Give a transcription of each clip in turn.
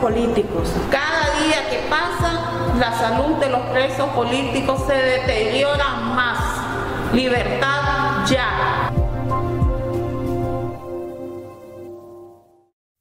políticos. Cada día que pasa, la salud de los presos políticos se deteriora más. Libertad ya.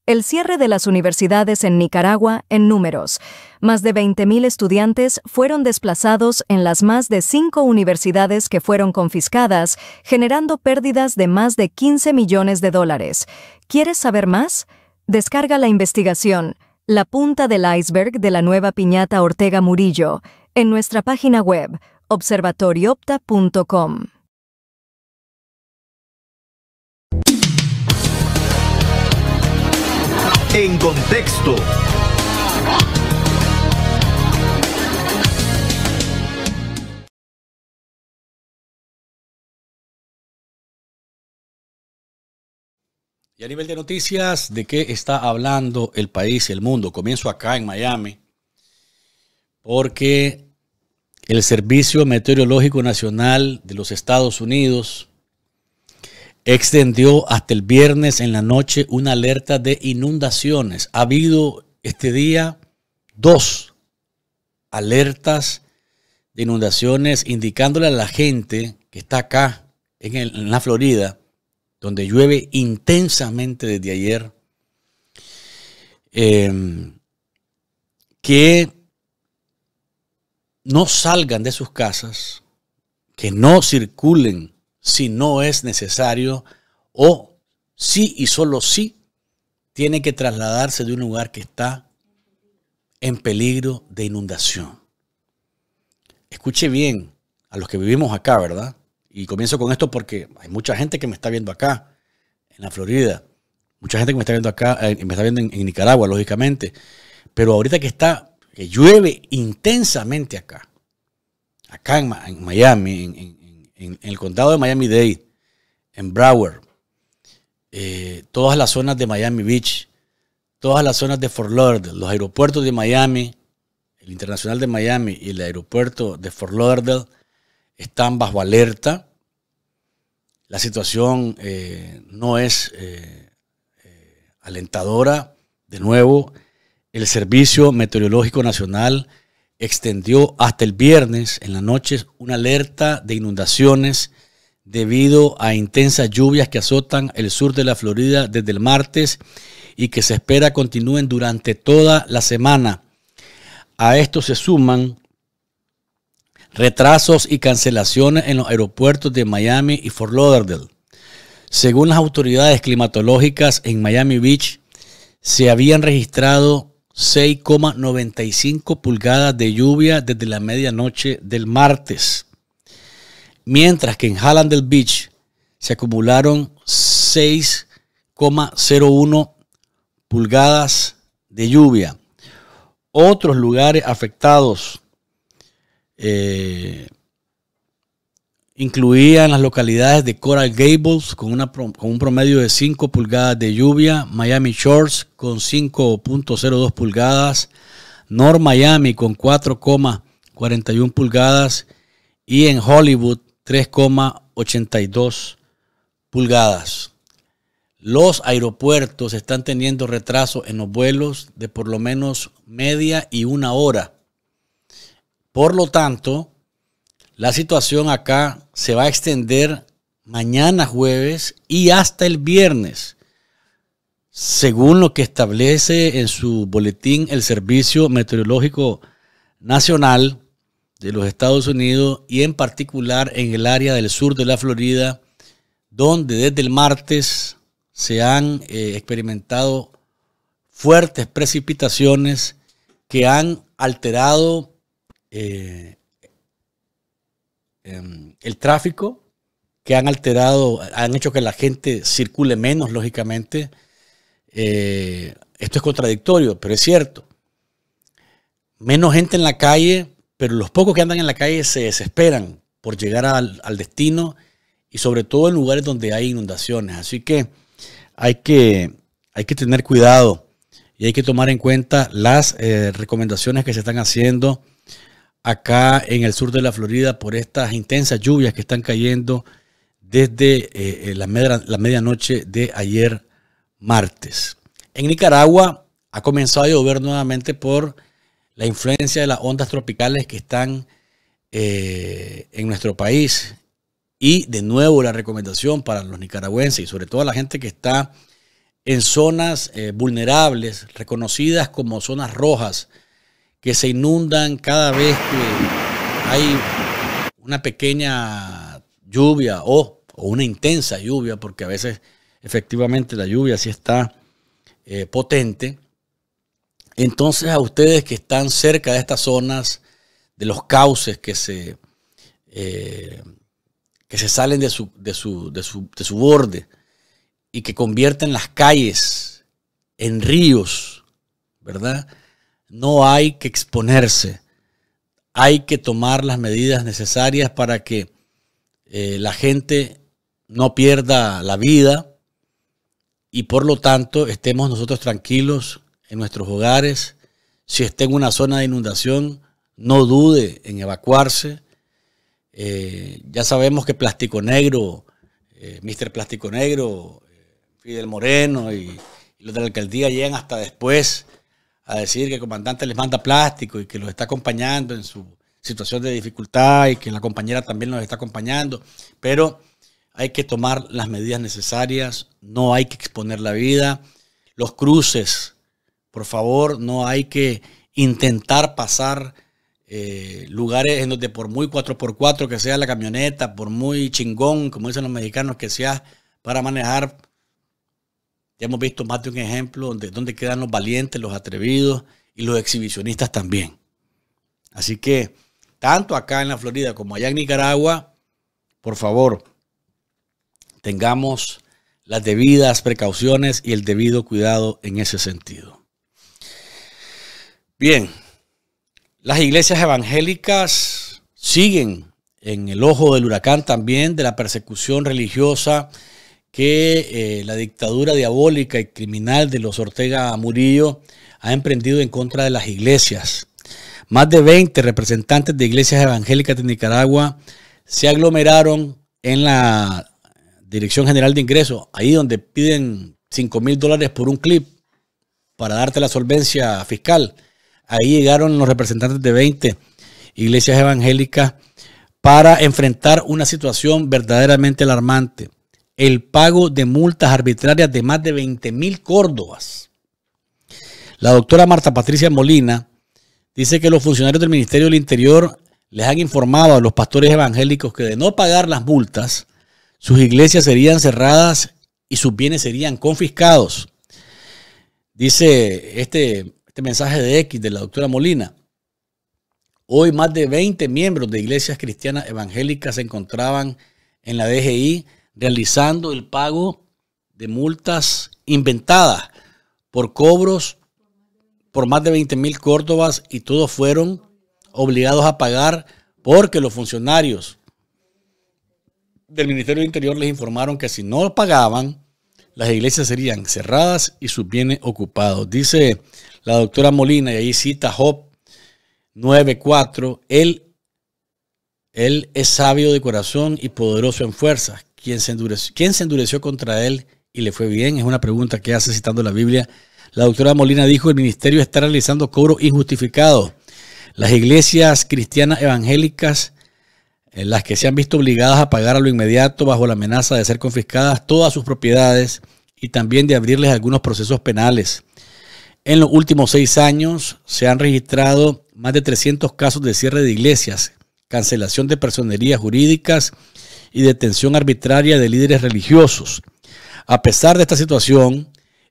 El cierre de las universidades en Nicaragua en números. Más de 20.000 estudiantes fueron desplazados en las más de cinco universidades que fueron confiscadas, generando pérdidas de más de 15 millones de dólares. ¿Quieres saber más? Descarga la investigación la punta del iceberg de la nueva piñata Ortega Murillo en nuestra página web observatorioopta.com. En contexto. Y a nivel de noticias, ¿de qué está hablando el país y el mundo? Comienzo acá en Miami, porque el Servicio Meteorológico Nacional de los Estados Unidos extendió hasta el viernes en la noche una alerta de inundaciones. Ha habido este día dos alertas de inundaciones indicándole a la gente que está acá en, la Florida donde llueve intensamente desde ayer, em, que no salgan de sus casas, que no circulen si no es necesario o si y solo si tiene que trasladarse de un lugar que está en peligro de inundación. Escuche bien a los que vivimos acá, ¿verdad? Y comienzo con esto porque hay mucha gente que me está viendo acá, en la Florida. Mucha gente que me está viendo acá, eh, me está viendo en, Nicaragua, lógicamente. Pero ahorita que está, que llueve intensamente acá, acá en, Miami, en, el condado de Miami-Dade, en Broward, eh, todas las zonas de Miami Beach, todas las zonas de Fort Lauderdale, los aeropuertos de Miami, el internacional de Miami y el aeropuerto de Fort Lauderdale están bajo alerta. La situación eh, no es eh, eh, alentadora. De nuevo, el Servicio Meteorológico Nacional extendió hasta el viernes en la noche una alerta de inundaciones debido a intensas lluvias que azotan el sur de la Florida desde el martes y que se espera continúen durante toda la semana. A esto se suman retrasos y cancelaciones en los aeropuertos de Miami y Fort Lauderdale. Según las autoridades climatológicas en Miami Beach, se habían registrado 6,95 pulgadas de lluvia desde la medianoche del martes, mientras que en Hallandale Beach se acumularon 6,01 pulgadas de lluvia. Otros lugares afectados eh, incluían las localidades de Coral Gables con, con un promedio de 5 pulgadas de lluvia, Miami Shores con 5.02 pulgadas, North Miami con 4,41 pulgadas y en Hollywood 3,82 pulgadas. Los aeropuertos están teniendo retrasos en los vuelos de por lo menos media y una hora por lo tanto, la situación acá se va a extender mañana jueves y hasta el viernes, según lo que establece en su boletín el Servicio Meteorológico Nacional de los Estados Unidos y en particular en el área del sur de la Florida, donde desde el martes se han eh, experimentado fuertes precipitaciones que han alterado eh, em, el tráfico, que han alterado, han hecho que la gente circule menos, lógicamente. Eh, esto es contradictorio, pero es cierto. Menos gente en la calle, pero los pocos que andan en la calle se desesperan por llegar al, destino y sobre todo en lugares donde hay inundaciones. Así que hay que, hay que tener cuidado y hay que tomar en cuenta las eh, recomendaciones que se están haciendo acá en el sur de la Florida por estas intensas lluvias que están cayendo desde eh, eh, la, medianoche de ayer martes. En Nicaragua ha comenzado a llover nuevamente por la influencia de las ondas tropicales que están eh, en nuestro país. Y de nuevo la recomendación para los nicaragüenses y sobre todo la gente que está en zonas vulnerables, reconocidas como zonas rojas que se inundan cada vez que hay una pequeña lluvia o, una intensa lluvia, porque a veces efectivamente la lluvia sí está eh, potente. Entonces a ustedes que están cerca de estas zonas, de los cauces que se, eh, que se salen de su, de su borde y que convierten las calles en ríos, ¿verdad? No hay que exponerse. Hay que tomar las medidas necesarias para que eh, la gente no pierda la vida y por lo tanto estemos nosotros tranquilos en nuestros hogares. Si esté en una zona de inundación, no dude en evacuarse. Eh, ya sabemos que Plástico Negro, eh, Mister Plástico Negro, Fidel Moreno y, y, los de la alcaldía llegan hasta después a decir que el comandante les manda plástico y que los está acompañando en su situación de dificultad y que la compañera también los está acompañando, pero hay que tomar las medidas necesarias, no hay que exponer la vida, los cruces, por favor, no hay que intentar pasar eh, lugares en donde por muy 4x4 que sea la camioneta, por muy chingón, como dicen los mexicanos, que sea para manejar ya hemos visto más de un ejemplo donde, donde quedan los valientes, los atrevidos y los exhibicionistas también. Así que, tanto acá en la Florida como allá en Nicaragua, por favor, tengamos las debidas precauciones y el debido cuidado en ese sentido. Bien, las iglesias evangélicas siguen en el ojo del huracán también de la persecución religiosa que eh, la dictadura diabólica y criminal de los Ortega Murillo ha emprendido en contra de las iglesias. Más de 20 representantes de iglesias evangélicas de Nicaragua se aglomeraron en la Dirección General de Ingresos, ahí donde piden 5 mil dólares por un clip para darte la solvencia fiscal. Ahí llegaron los representantes de 20 iglesias evangélicas para enfrentar una situación verdaderamente alarmante el pago de multas arbitrarias de más de 20 mil córdobas. La doctora Marta Patricia Molina dice que los funcionarios del Ministerio del Interior les han informado a los pastores evangélicos que de no pagar las multas, sus iglesias serían cerradas y sus bienes serían confiscados. Dice este, este mensaje de X de la doctora Molina. Hoy más de 20 miembros de iglesias cristianas evangélicas se encontraban en la DGI realizando el pago de multas inventadas por cobros por más de 20 mil córdobas y todos fueron obligados a pagar porque los funcionarios del Ministerio del Interior les informaron que si no pagaban, las iglesias serían cerradas y sus bienes ocupados. Dice la doctora Molina, y ahí cita Job 9.4, él, él es sabio de corazón y poderoso en fuerzas. ¿Quién se, endureció, se endureció contra él y le fue bien? Es una pregunta que hace citando la Biblia. La doctora Molina dijo, el ministerio está realizando cobro injustificado. Las iglesias cristianas evangélicas, en eh, las que se han visto obligadas a pagar a lo inmediato bajo la amenaza de ser confiscadas todas sus propiedades y también de abrirles algunos procesos penales. En los últimos seis años se han registrado más de 300 casos de cierre de iglesias, cancelación de personerías jurídicas, y detención arbitraria de líderes religiosos. A pesar de esta situación,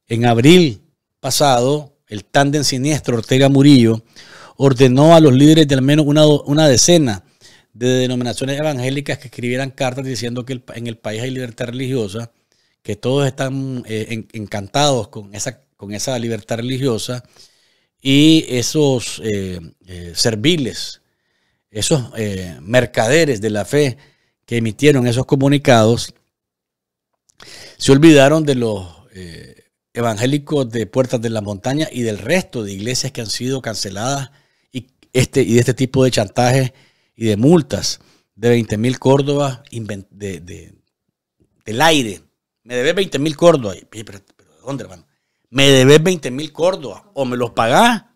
en abril pasado, el tándem siniestro Ortega Murillo ordenó a los líderes de al menos una, decena de denominaciones evangélicas que escribieran cartas diciendo que en el país hay libertad religiosa, que todos están eh, encantados con esa, con esa libertad religiosa y esos eh, eh, serviles, esos mercaderes de la fe que emitieron esos comunicados se olvidaron de los eh, evangélicos de Puertas de la Montaña y del resto de iglesias que han sido canceladas y, este, y de este tipo de chantajes y de multas de 20 mil Córdobas del aire. Me debes 20 mil Córdobas. ¿de dónde, hermano? Me debes 20 mil Córdobas. O me los pagás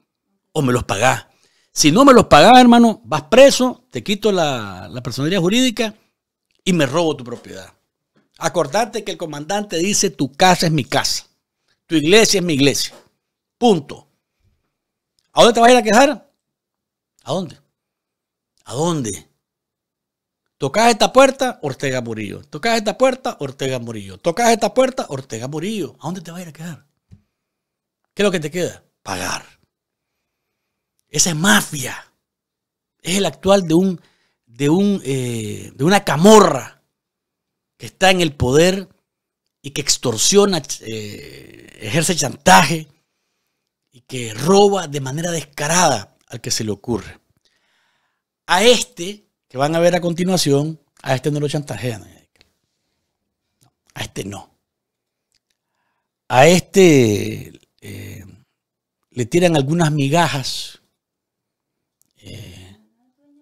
o me los pagás. Si no me los pagás, hermano, vas preso, te quito la, la personalidad jurídica y me robo tu propiedad. Acordate que el comandante dice, tu casa es mi casa, tu iglesia es mi iglesia. Punto. ¿A dónde te vas a ir a quejar? ¿A dónde? ¿A dónde? Tocas esta puerta, Ortega Murillo. Tocas esta puerta, Ortega Murillo. Tocas esta puerta, Ortega Murillo. ¿A dónde te vas a ir a quedar? ¿Qué es lo que te queda? Pagar. Esa es mafia. Es el actual de un de, un, eh, de una camorra que está en el poder y que extorsiona, eh, ejerce chantaje y que roba de manera descarada al que se le ocurre. A este, que van a ver a continuación, a este no lo chantajean. Eh, a este no. A este le tiran algunas migajas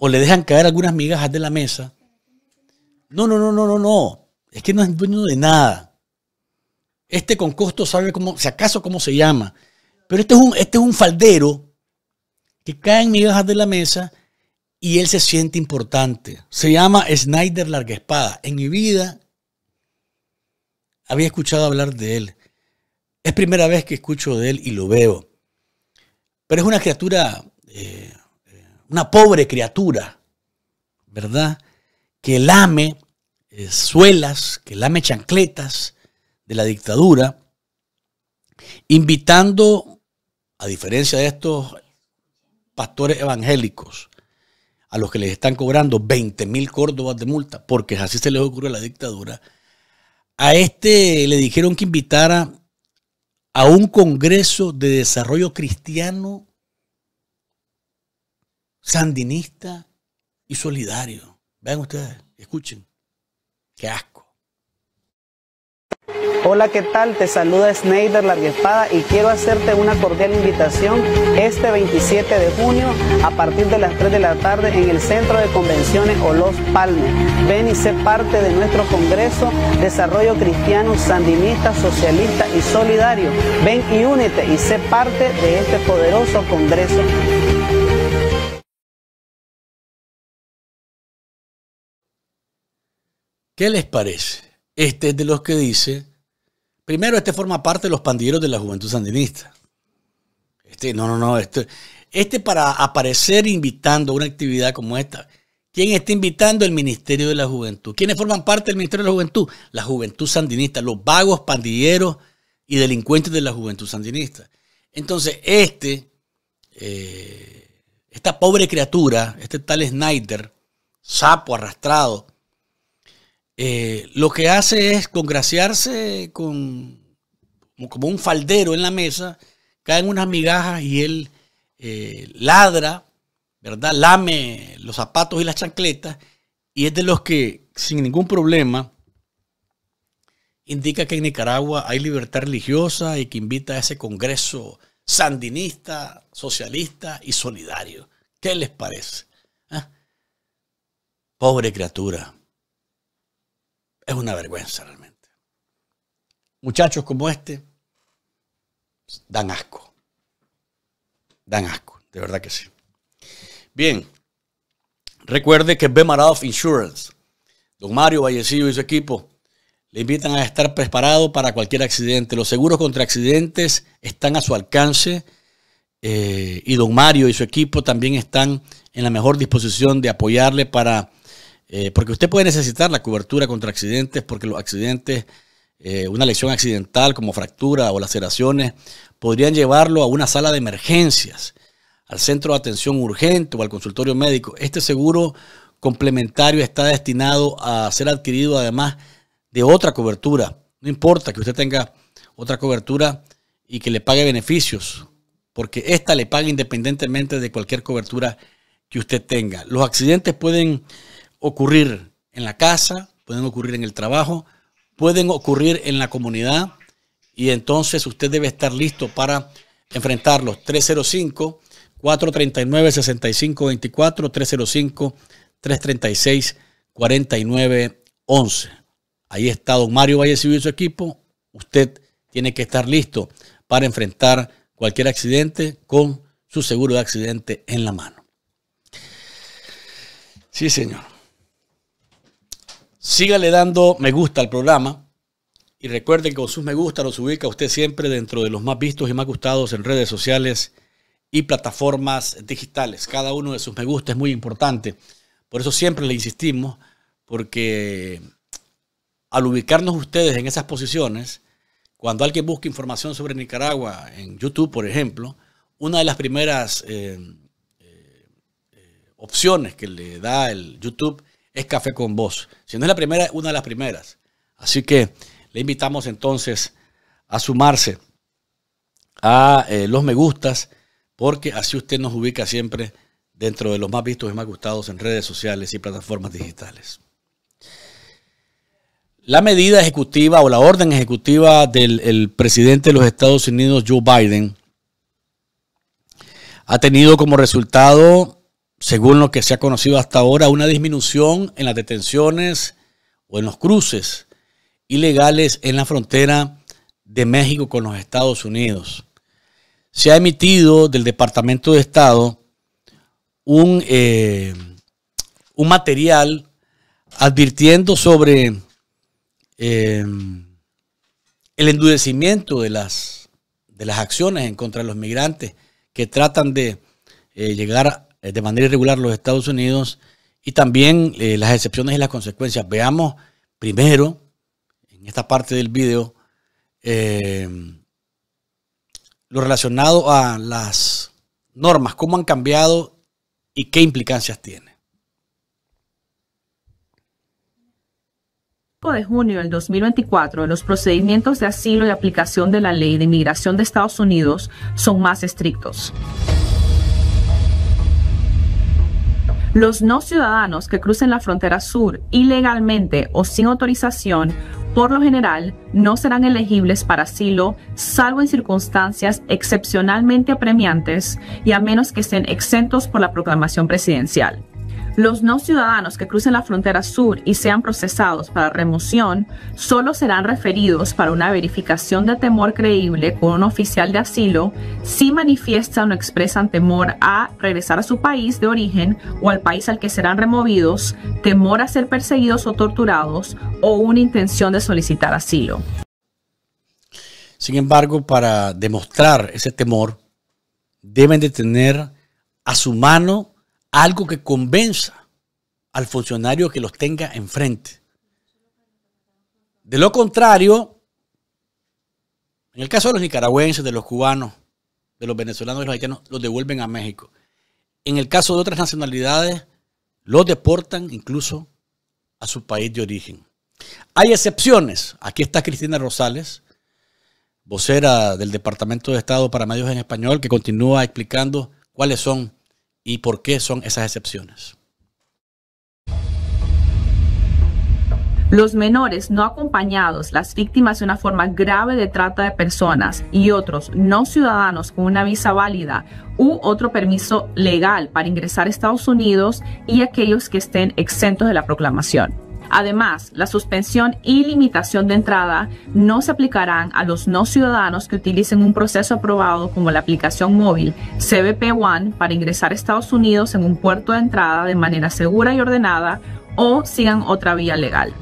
o le dejan caer algunas migajas de la mesa. No, no, no, no, no, no. Es que no es dueño de nada. Este con costo sabe cómo, si acaso cómo se llama. Pero este es un, este es un faldero que cae en migajas de la mesa y él se siente importante. Se llama Snyder Larga Espada. En mi vida había escuchado hablar de él. Es primera vez que escucho de él y lo veo. Pero es una criatura eh, una pobre criatura, ¿verdad? Que lame eh, suelas, que lame chancletas de la dictadura, invitando, a diferencia de estos pastores evangélicos, a los que les están cobrando 20.000 mil córdobas de multa, porque así se les ocurrió la dictadura, a este le dijeron que invitara a un congreso de desarrollo cristiano sandinista y solidario. Vean ustedes, escuchen. Qué asco. Hola, ¿qué tal? Te saluda La Larguespada y quiero hacerte una cordial invitación este 27 de junio a partir de las 3 de la tarde en el Centro de Convenciones Olos Palme. Ven y sé parte de nuestro Congreso Desarrollo Cristiano, Sandinista, Socialista y Solidario. Ven y únete y sé parte de este poderoso Congreso. ¿Qué les parece? Este es de los que dice, primero, este forma parte de los pandilleros de la juventud sandinista. Este, no, no, no, este, este para aparecer invitando una actividad como esta. ¿Quién está invitando? El Ministerio de la Juventud. ¿Quiénes forman parte del Ministerio de la Juventud? La Juventud Sandinista, los vagos, pandilleros y delincuentes de la Juventud Sandinista. Entonces, este, eh, esta pobre criatura, este tal Snyder, sapo arrastrado, eh, lo que hace es congraciarse con, como un faldero en la mesa, caen unas migajas y él eh, ladra, ¿verdad? Lame los zapatos y las chancletas y es de los que sin ningún problema indica que en Nicaragua hay libertad religiosa y que invita a ese Congreso sandinista, socialista y solidario. ¿Qué les parece? ¿Ah? Pobre criatura es una vergüenza realmente. Muchachos como este dan asco. Dan asco, de verdad que sí. Bien, recuerde que Bemaroff Insurance, don Mario Vallecillo y su equipo le invitan a estar preparado para cualquier accidente. Los seguros contra accidentes están a su alcance eh, y don Mario y su equipo también están en la mejor disposición de apoyarle para eh, porque usted puede necesitar la cobertura contra accidentes, porque los accidentes, eh, una lesión accidental como fractura o laceraciones, podrían llevarlo a una sala de emergencias, al centro de atención urgente o al consultorio médico. Este seguro complementario está destinado a ser adquirido además de otra cobertura. No importa que usted tenga otra cobertura y que le pague beneficios, porque esta le paga independientemente de cualquier cobertura que usted tenga. Los accidentes pueden ocurrir en la casa, pueden ocurrir en el trabajo, pueden ocurrir en la comunidad y entonces usted debe estar listo para enfrentarlos. 305 439 6524 305 336 4911. Ahí está don Mario Vallecillo y su equipo. Usted tiene que estar listo para enfrentar cualquier accidente con su seguro de accidente en la mano. Sí, señor. Sígale dando me gusta al programa y recuerde que con sus me gusta los ubica usted siempre dentro de los más vistos y más gustados en redes sociales y plataformas digitales. Cada uno de sus me gusta es muy importante. Por eso siempre le insistimos, porque al ubicarnos ustedes en esas posiciones, cuando alguien busca información sobre Nicaragua en YouTube, por ejemplo, una de las primeras eh, eh, eh, opciones que le da el YouTube es Café con Vos. Si no es la primera, es una de las primeras. Así que le invitamos entonces a sumarse a eh, los me gustas, porque así usted nos ubica siempre dentro de los más vistos y más gustados en redes sociales y plataformas digitales. La medida ejecutiva o la orden ejecutiva del presidente de los Estados Unidos, Joe Biden, ha tenido como resultado según lo que se ha conocido hasta ahora, una disminución en las detenciones o en los cruces ilegales en la frontera de México con los Estados Unidos. Se ha emitido del Departamento de Estado un, eh, un material advirtiendo sobre eh, el endurecimiento de las, de las acciones en contra de los migrantes que tratan de eh, llegar llegar eh, de manera irregular los Estados Unidos y también eh, las excepciones y las consecuencias. Veamos primero, en esta parte del video, eh, lo relacionado a las normas, cómo han cambiado y qué implicancias tiene. de junio del 2024, los procedimientos de asilo y aplicación de la ley de inmigración de Estados Unidos son más estrictos. Los no ciudadanos que crucen la frontera sur ilegalmente o sin autorización, por lo general, no serán elegibles para asilo, salvo en circunstancias excepcionalmente apremiantes y a menos que estén exentos por la proclamación presidencial. Los no ciudadanos que crucen la frontera sur y sean procesados para remoción solo serán referidos para una verificación de temor creíble con un oficial de asilo si manifiestan o expresan temor a regresar a su país de origen o al país al que serán removidos, temor a ser perseguidos o torturados o una intención de solicitar asilo. Sin embargo, para demostrar ese temor, deben de tener a su mano algo que convenza al funcionario que los tenga enfrente. De lo contrario, en el caso de los nicaragüenses, de los cubanos, de los venezolanos y los haitianos, los devuelven a México. En el caso de otras nacionalidades, los deportan incluso a su país de origen. Hay excepciones. Aquí está Cristina Rosales, vocera del Departamento de Estado para Medios en Español, que continúa explicando cuáles son y por qué son esas excepciones. Los menores no acompañados, las víctimas de una forma grave de trata de personas y otros no ciudadanos con una visa válida u otro permiso legal para ingresar a Estados Unidos y aquellos que estén exentos de la proclamación. Además, la suspensión y limitación de entrada no se aplicarán a los no ciudadanos que utilicen un proceso aprobado como la aplicación móvil CBP One para ingresar a Estados Unidos en un puerto de entrada de manera segura y ordenada o sigan otra vía legal.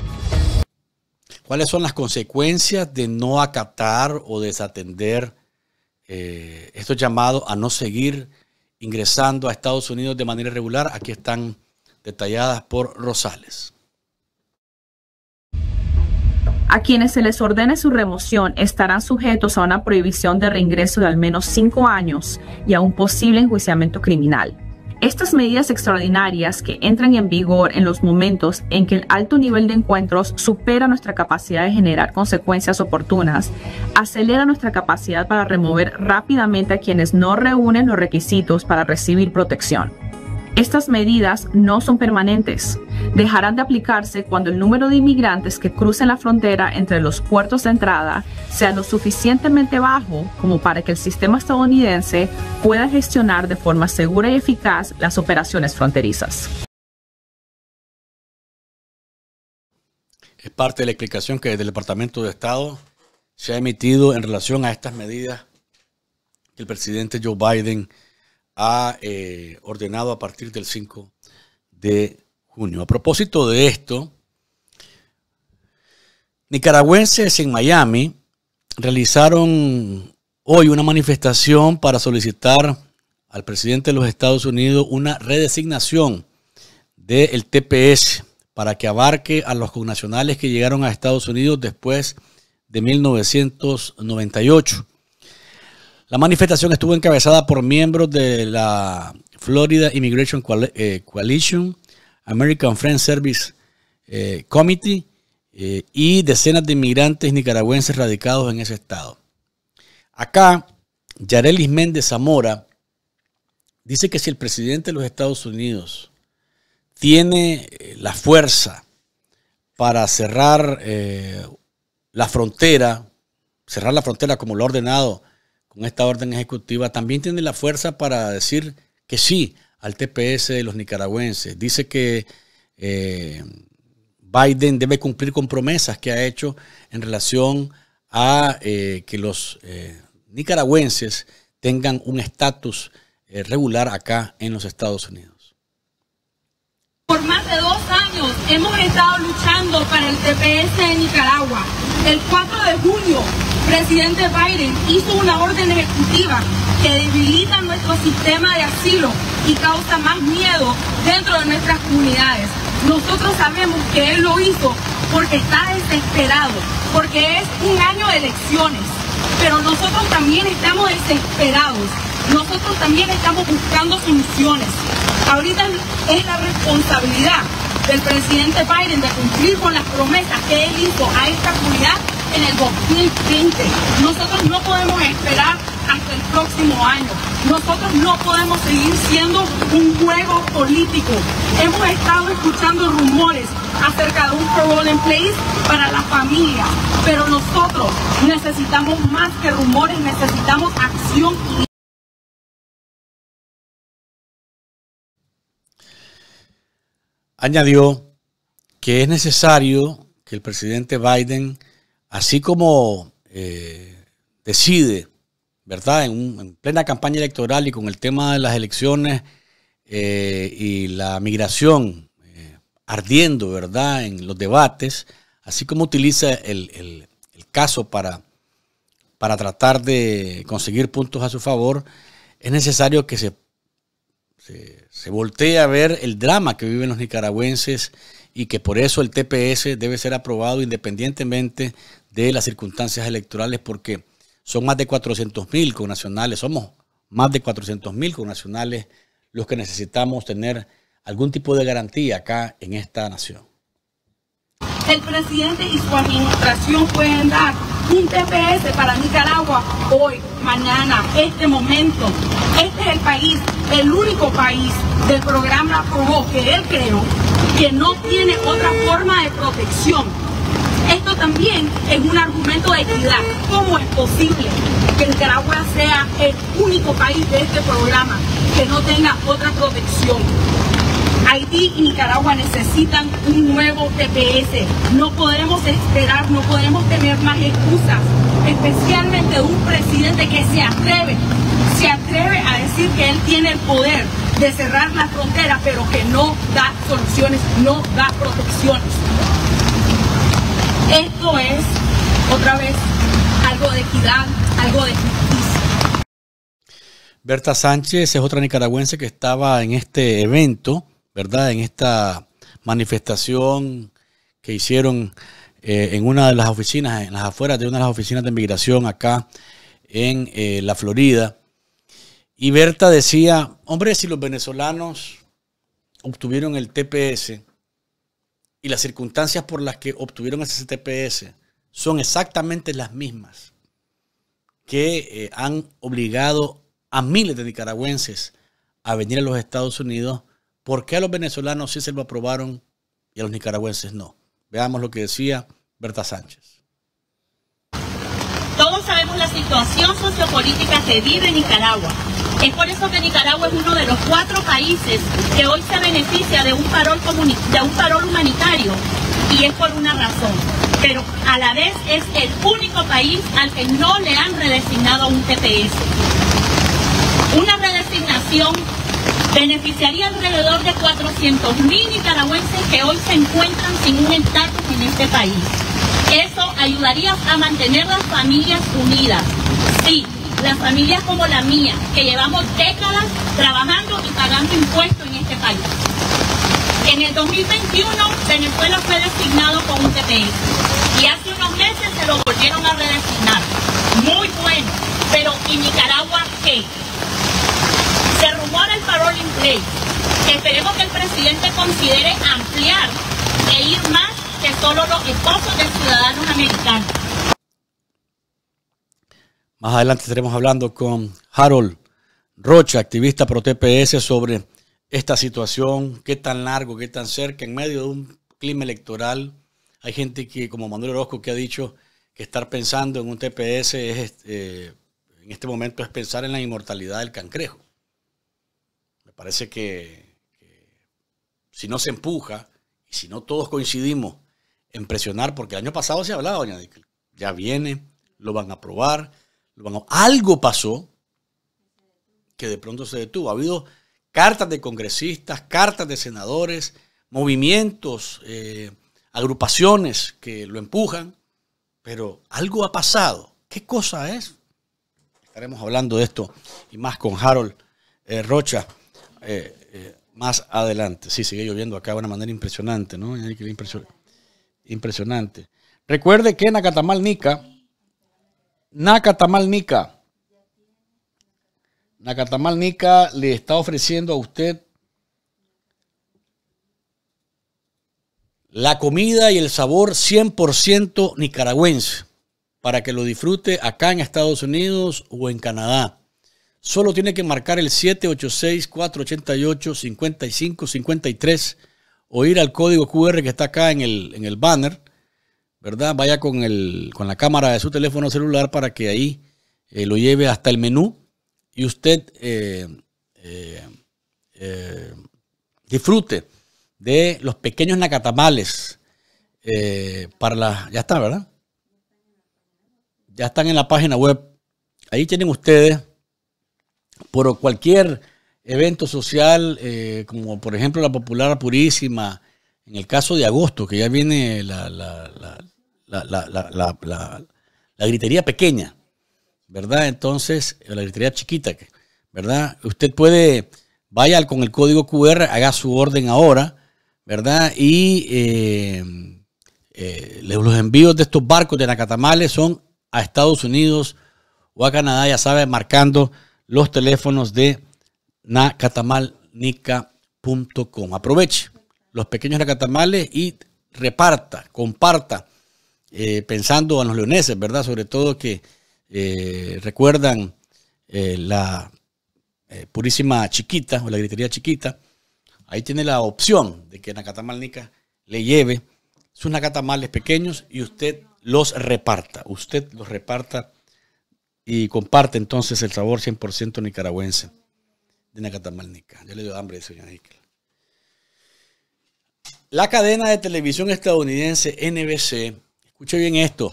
¿Cuáles son las consecuencias de no acatar o desatender eh, estos llamados a no seguir ingresando a Estados Unidos de manera irregular? Aquí están detalladas por Rosales. A quienes se les ordene su remoción estarán sujetos a una prohibición de reingreso de al menos cinco años y a un posible enjuiciamiento criminal. Estas medidas extraordinarias que entran en vigor en los momentos en que el alto nivel de encuentros supera nuestra capacidad de generar consecuencias oportunas, acelera nuestra capacidad para remover rápidamente a quienes no reúnen los requisitos para recibir protección. Estas medidas no son permanentes. Dejarán de aplicarse cuando el número de inmigrantes que crucen la frontera entre los puertos de entrada sea lo suficientemente bajo como para que el sistema estadounidense pueda gestionar de forma segura y eficaz las operaciones fronterizas. Es parte de la explicación que desde el Departamento de Estado se ha emitido en relación a estas medidas que el presidente Joe Biden ha eh, ordenado a partir del 5 de junio. A propósito de esto, nicaragüenses en Miami realizaron hoy una manifestación para solicitar al presidente de los Estados Unidos una redesignación del TPS para que abarque a los connacionales que llegaron a Estados Unidos después de 1998. La manifestación estuvo encabezada por miembros de la Florida Immigration eh, Coalition, American Friends Service eh, Committee eh, y decenas de inmigrantes nicaragüenses radicados en ese estado. Acá, Yarelis Méndez Zamora dice que si el presidente de los Estados Unidos tiene la fuerza para cerrar la frontera, cerrar la frontera como lo ha ordenado con esta orden ejecutiva, también tiene la fuerza para decir que sí al TPS de los nicaragüenses. Dice que eh, Biden debe cumplir con promesas que ha hecho en relación a eh, que los eh, nicaragüenses tengan un estatus regular acá en los Estados Unidos. Por más de dos años hemos estado luchando para el TPS en Nicaragua. El 4 de junio, presidente Biden hizo una orden ejecutiva que debilita nuestro sistema de asilo y causa más miedo dentro de nuestras comunidades. Nosotros sabemos que él lo hizo porque está desesperado, porque es un año de elecciones. Pero nosotros también estamos desesperados. Nosotros también estamos buscando soluciones. Ahorita es la responsabilidad del presidente Biden de cumplir con las promesas que él hizo a esta comunidad en el 2020. Nosotros no podemos esperar hasta el próximo año. Nosotros no podemos seguir siendo un juego político. Hemos estado escuchando rumores acerca de un parole en place para la familia, pero nosotros necesitamos más que rumores, necesitamos acción. Añadió que es necesario que el presidente Biden, así como eh, decide ¿verdad? En, plena campaña electoral y con el tema de las elecciones eh, y la migración eh, ardiendo, ¿verdad? En los debates, así como utiliza el, caso para, para tratar de conseguir puntos a su favor, es necesario que se, se, se, voltee a ver el drama que viven los nicaragüenses y que por eso el TPS debe ser aprobado independientemente de las circunstancias electorales, porque son más de 400 mil connacionales, somos más de 400 mil connacionales los que necesitamos tener algún tipo de garantía acá en esta nación. El presidente y su administración pueden dar un TPS para Nicaragua hoy, mañana, este momento. Este es el país, el único país del programa que él creó, que no tiene otra forma de protección esto también es un argumento de equidad. ¿Cómo es posible que Nicaragua sea el único país de este programa que no tenga otra protección? Haití y Nicaragua necesitan un nuevo TPS. No podemos esperar, no podemos tener más excusas, especialmente un presidente que se atreve, se atreve a decir que él tiene el poder de cerrar la frontera, pero que no da soluciones, no da protecciones. Esto es, otra vez, algo de equidad, algo de justicia. Berta Sánchez es otra nicaragüense que estaba en este evento, ¿verdad? En esta manifestación que hicieron eh, en una de las oficinas, en las afueras de una de las oficinas de migración acá en eh, la Florida. Y Berta decía, hombre, si los venezolanos obtuvieron el TPS, y las circunstancias por las que obtuvieron ese CTPS son exactamente las mismas que eh, han obligado a miles de nicaragüenses a venir a los Estados Unidos, ¿por qué a los venezolanos sí se lo aprobaron y a los nicaragüenses no? Veamos lo que decía Berta Sánchez. Todos sabemos la situación sociopolítica que vive Nicaragua es por eso que Nicaragua es uno de los cuatro países que hoy se beneficia de un parol, un humanitario y es por una razón. Pero a la vez es el único país al que no le han redesignado un TPS. Una redesignación beneficiaría alrededor de 400.000 nicaragüenses que hoy se encuentran sin un estatus en este país. Eso ayudaría a mantener las familias unidas. Sí, las familias como la mía, que llevamos décadas trabajando y pagando impuestos en este país. En el 2021 Venezuela fue designado con un TPS y hace unos meses se lo volvieron a redesignar. Muy bueno, pero ¿y Nicaragua qué? Se rumora el parole in place. Esperemos que el presidente considere ampliar e ir más que solo los esposos de ciudadanos americanos. Más adelante estaremos hablando con Harold Rocha, activista pro TPS, sobre esta situación, qué tan largo, qué tan cerca, en medio de un clima electoral. Hay gente que, como Manuel Orozco, que ha dicho que estar pensando en un TPS es, este, eh, en este momento es pensar en la inmortalidad del cancrejo. Me parece que, si no se empuja y si no todos coincidimos en presionar, porque el año pasado se ha hablado, ya viene, lo van a aprobar, algo pasó que de pronto se detuvo. Ha habido cartas de congresistas, cartas de senadores, movimientos, eh, agrupaciones que lo empujan, pero algo ha pasado. ¿Qué cosa es? Estaremos hablando de esto y más con Harold eh, Rocha eh, más adelante. Sí, sigue lloviendo acá de una manera impresionante, ¿no? Impresionante. Recuerde que en Acatamal Nica Nacatamal Nica. Nacatamal Nica le está ofreciendo a usted la comida y el sabor 100% nicaragüense para que lo disfrute acá en Estados Unidos o en Canadá. Solo tiene que marcar el 786-488-5553 o ir al código QR que está acá en el, en el banner ¿verdad? Vaya con, el, con la cámara de su teléfono celular para que ahí eh, lo lleve hasta el menú y usted eh, eh, disfrute de los pequeños nacatamales para la... Ya está, ¿verdad? Ya están en la página web. Ahí tienen ustedes por cualquier evento social, como por ejemplo la Popular Purísima, en el caso de agosto, que ya viene la la, gritería pequeña, ¿verdad? Entonces, la gritería chiquita, ¿verdad? Usted puede, vaya con el código QR, haga su orden ahora, ¿verdad? Y eh, eh, los envíos de estos barcos de Nacatamales son a Estados Unidos o a Canadá, ya sabe, marcando los teléfonos de nacatamalnica.com. Aproveche los pequeños nacatamales y reparta, comparta eh, pensando a los leoneses, ¿verdad? Sobre todo que eh, recuerdan eh, la purísima chiquita o la gritería chiquita. Ahí tiene la opción de que Nacatamalnica le lleve sus nacatamales pequeños y usted los reparta. Usted los reparta y comparte entonces el sabor 100% nicaragüense de Nacatamalnica. Yo le dio hambre, señor La cadena de televisión estadounidense NBC Escuche bien esto.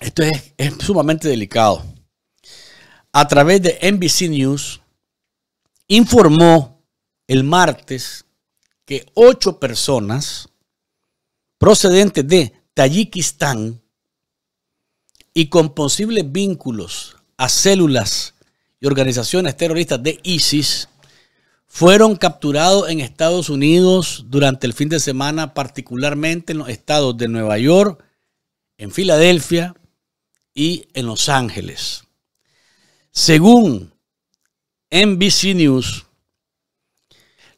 Esto es, es sumamente delicado. A través de NBC News informó el martes que ocho personas procedentes de Tayikistán y con posibles vínculos a células y organizaciones terroristas de ISIS fueron capturados en Estados Unidos durante el fin de semana, particularmente en los estados de Nueva York, en Filadelfia y en Los Ángeles. Según NBC News,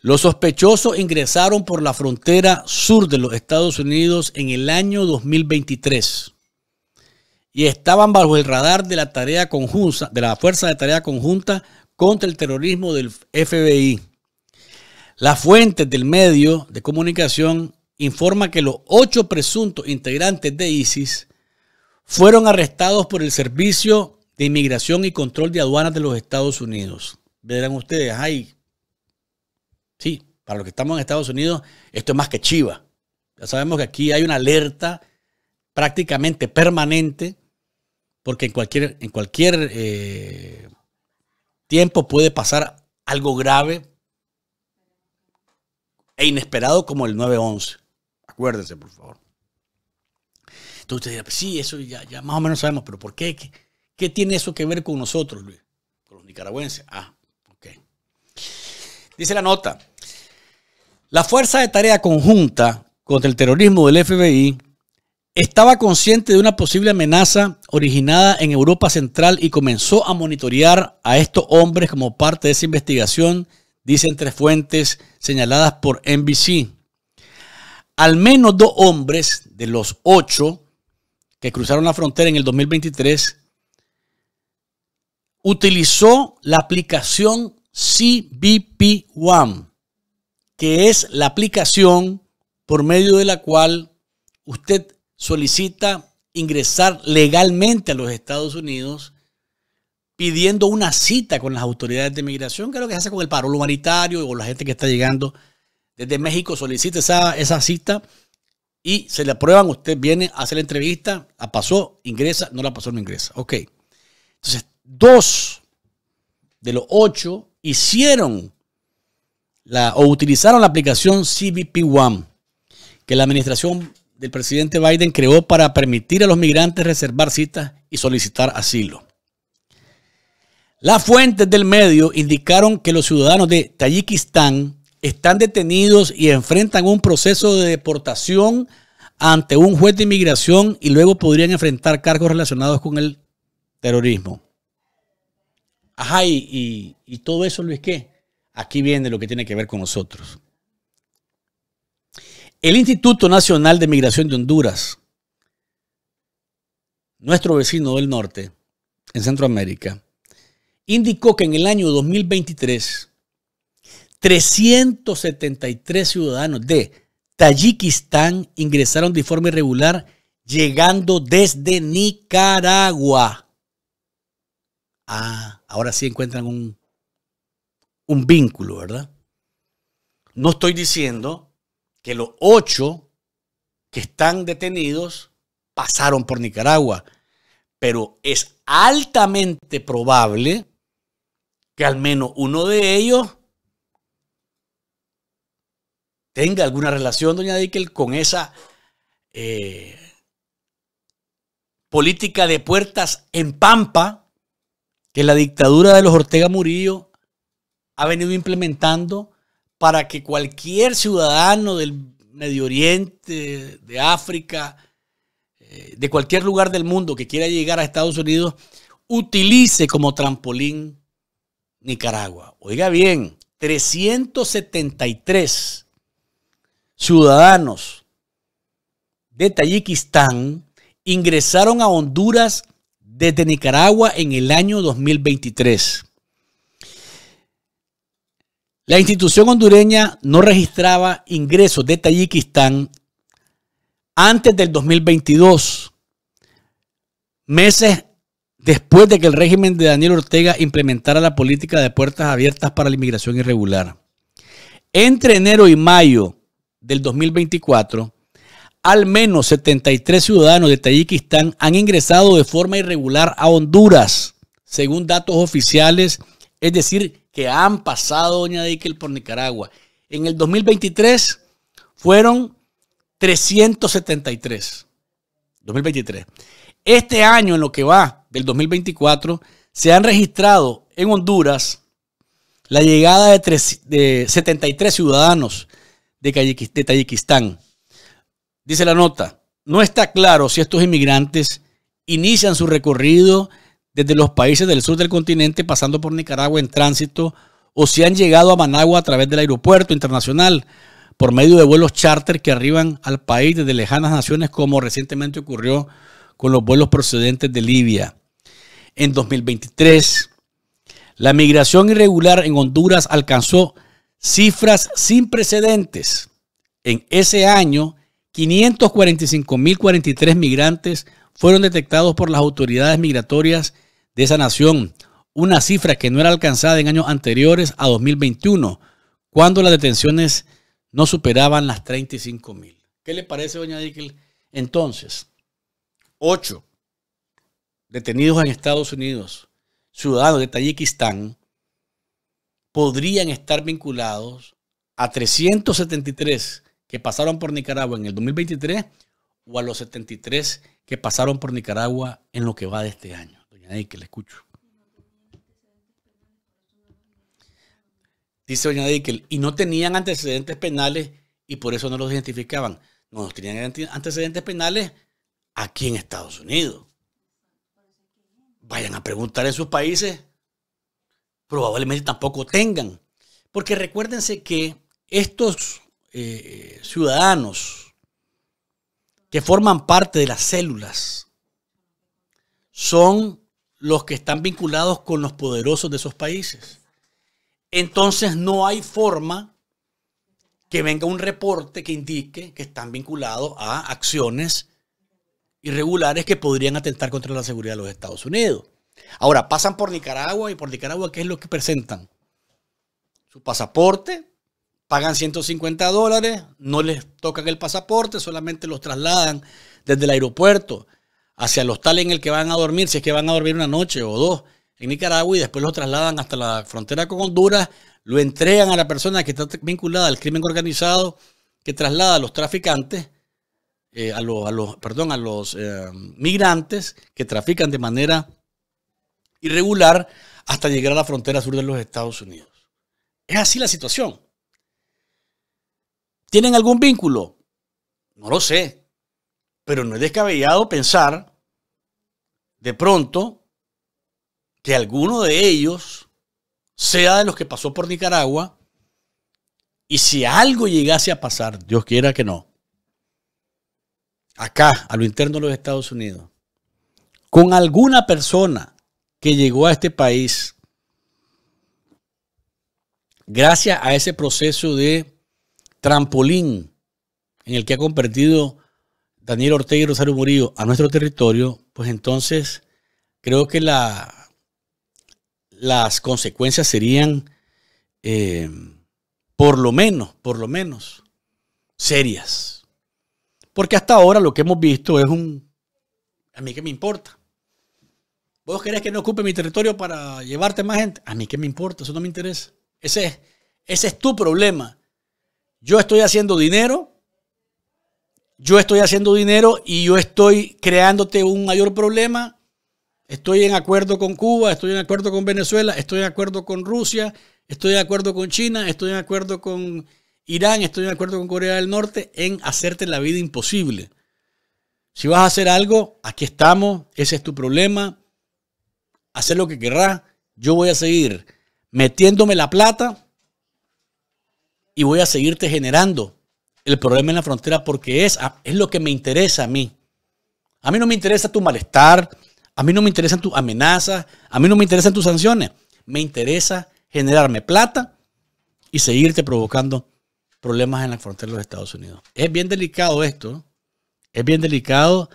los sospechosos ingresaron por la frontera sur de los Estados Unidos en el año 2023 y estaban bajo el radar de la tarea conjunta, de la Fuerza de Tarea Conjunta contra el terrorismo del FBI. La fuente del medio de comunicación informa que los ocho presuntos integrantes de ISIS fueron arrestados por el Servicio de Inmigración y Control de Aduanas de los Estados Unidos. Verán ustedes, ay, sí, para los que estamos en Estados Unidos, esto es más que chiva. Ya sabemos que aquí hay una alerta prácticamente permanente, porque en cualquier, en cualquier eh, tiempo puede pasar algo grave e inesperado como el 9-11. Acuérdense, por favor. Entonces usted pues sí, eso ya, ya, más o menos sabemos, pero ¿por qué? qué? ¿Qué tiene eso que ver con nosotros, Luis? Con los nicaragüenses. Ah, ok. Dice la nota. La Fuerza de Tarea Conjunta contra el Terrorismo del FBI estaba consciente de una posible amenaza originada en Europa Central y comenzó a monitorear a estos hombres como parte de esa investigación, dicen tres fuentes señaladas por NBC. Al menos dos hombres de los ocho que cruzaron la frontera en el 2023 utilizó la aplicación CBP One, que es la aplicación por medio de la cual usted solicita ingresar legalmente a los Estados Unidos pidiendo una cita con las autoridades de migración, que es lo que se hace con el paro humanitario o la gente que está llegando desde México, solicita esa, cita y se le aprueban, usted viene, a hacer la entrevista, la pasó, ingresa, no la pasó, no ingresa. Ok. Entonces, dos de los ocho hicieron la, o utilizaron la aplicación CBP One, que la administración del presidente Biden creó para permitir a los migrantes reservar citas y solicitar asilo. Las fuentes del medio indicaron que los ciudadanos de Tayikistán están detenidos y enfrentan un proceso de deportación ante un juez de inmigración y luego podrían enfrentar cargos relacionados con el terrorismo. Ajá, y, todo eso, Luis, ¿qué? Aquí viene lo que tiene que ver con nosotros. El Instituto Nacional de Migración de Honduras, nuestro vecino del norte, en Centroamérica, indicó que en el año 2023, 373 ciudadanos de Tayikistán ingresaron de forma irregular llegando desde Nicaragua. Ah, ahora sí encuentran un, un vínculo, ¿verdad? No estoy diciendo que los ocho que están detenidos pasaron por Nicaragua, pero es altamente probable que al menos uno de ellos tenga alguna relación, doña Dickel, con esa eh, política de puertas en Pampa que la dictadura de los Ortega Murillo ha venido implementando para que cualquier ciudadano del Medio Oriente, de África, eh, de cualquier lugar del mundo que quiera llegar a Estados Unidos, utilice como trampolín Nicaragua. Oiga bien, 373 ciudadanos de Tayikistán ingresaron a Honduras desde Nicaragua en el año 2023. La institución hondureña no registraba ingresos de Tayikistán antes del 2022, meses después de que el régimen de Daniel Ortega implementara la política de puertas abiertas para la inmigración irregular. Entre enero y mayo del 2024, al menos 73 ciudadanos de Tayikistán han ingresado de forma irregular a Honduras, según datos oficiales, es decir, que han pasado, doña Dickel, por Nicaragua. En el 2023 fueron 373. 2023. Este año, en lo que va del 2024, se han registrado en Honduras la llegada de, 73 ciudadanos de, de Tayikistán. Dice la nota, no está claro si estos inmigrantes inician su recorrido desde los países del sur del continente pasando por Nicaragua en tránsito o si han llegado a Managua a través del aeropuerto internacional por medio de vuelos charter que arriban al país desde lejanas naciones como recientemente ocurrió con los vuelos procedentes de Libia. En 2023, la migración irregular en Honduras alcanzó cifras sin precedentes. En ese año, 545.043 migrantes fueron detectados por las autoridades migratorias de esa nación, una cifra que no era alcanzada en años anteriores a 2021, cuando las detenciones no superaban las 35 mil. ¿Qué le parece, doña Dickel? Entonces, ocho detenidos en Estados Unidos, ciudadanos de Tayikistán, podrían estar vinculados a 373 que pasaron por Nicaragua en el 2023 o a los 73 que pasaron por Nicaragua en lo que va de este año que escucho. Dice doña Díquel y no tenían antecedentes penales y por eso no los identificaban. No, tenían antecedentes penales aquí en Estados Unidos. Vayan a preguntar en sus países. Probablemente tampoco tengan. Porque recuérdense que estos eh, ciudadanos que forman parte de las células son los que están vinculados con los poderosos de esos países. Entonces no hay forma que venga un reporte que indique que están vinculados a acciones irregulares que podrían atentar contra la seguridad de los Estados Unidos. Ahora, pasan por Nicaragua y por Nicaragua, ¿qué es lo que presentan? Su pasaporte, pagan 150 dólares, no les tocan el pasaporte, solamente los trasladan desde el aeropuerto hacia el hostal en el que van a dormir, si es que van a dormir una noche o dos en Nicaragua y después lo trasladan hasta la frontera con Honduras, lo entregan a la persona que está vinculada al crimen organizado, que traslada a los traficantes, eh, a, los, perdón, a los eh, migrantes que trafican de manera irregular hasta llegar a la frontera sur de los Estados Unidos. Es así la situación. ¿Tienen algún vínculo? No lo sé, pero no es descabellado pensar de pronto que alguno de ellos sea de los que pasó por Nicaragua y si algo llegase a pasar, Dios quiera que no, acá, a lo interno de los Estados Unidos, con alguna persona que llegó a este país gracias a ese proceso de trampolín en el que ha convertido Daniel Ortega y Rosario Murillo a nuestro territorio, pues entonces creo que las consecuencias serían, eh, por lo menos, por lo menos, serias. Porque hasta ahora lo que hemos visto es un, a mí qué me importa. ¿Vos querés que no ocupe mi territorio para llevarte más gente? A mí que me importa, eso no me interesa. Ese ese es tu problema. Yo estoy haciendo dinero yo estoy haciendo dinero y yo estoy creándote un mayor problema. Estoy en acuerdo con Cuba, estoy en acuerdo con Venezuela, estoy en acuerdo con Rusia, estoy de acuerdo con China, estoy en acuerdo con Irán, estoy en acuerdo con Corea del Norte en hacerte la vida imposible. Si vas a hacer algo, aquí estamos, ese es tu problema, hacer lo que querrás, yo voy a seguir metiéndome la plata y voy a seguirte generando el problema en la frontera porque es, ah, es lo que me interesa a mí. A mí no me interesa tu malestar, a mí no me interesan tus amenazas, a mí no me interesan tus sanciones. Me interesa generarme plata y seguirte provocando problemas en la frontera de los Estados Unidos. Es bien delicado esto, es bien delicado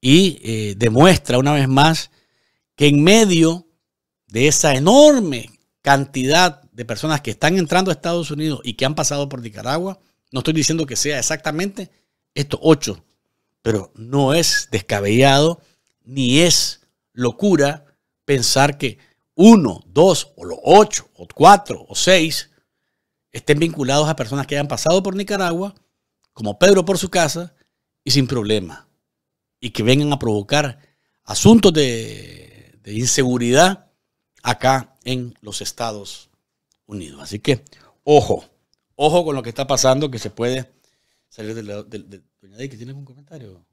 y eh, demuestra una vez más que en medio de esa enorme cantidad de personas que están entrando a Estados Unidos y que han pasado por Nicaragua, no estoy diciendo que sea exactamente estos ocho, pero no es descabellado ni es locura pensar que uno, dos, o los ocho, o cuatro, o seis estén vinculados a personas que hayan pasado por Nicaragua, como Pedro por su casa, y sin problema, y que vengan a provocar asuntos de, de inseguridad acá en los Estados Unidos. Así que, ojo ojo con lo que está pasando, que se puede salir del... la... De, doña que tiene algún comentario.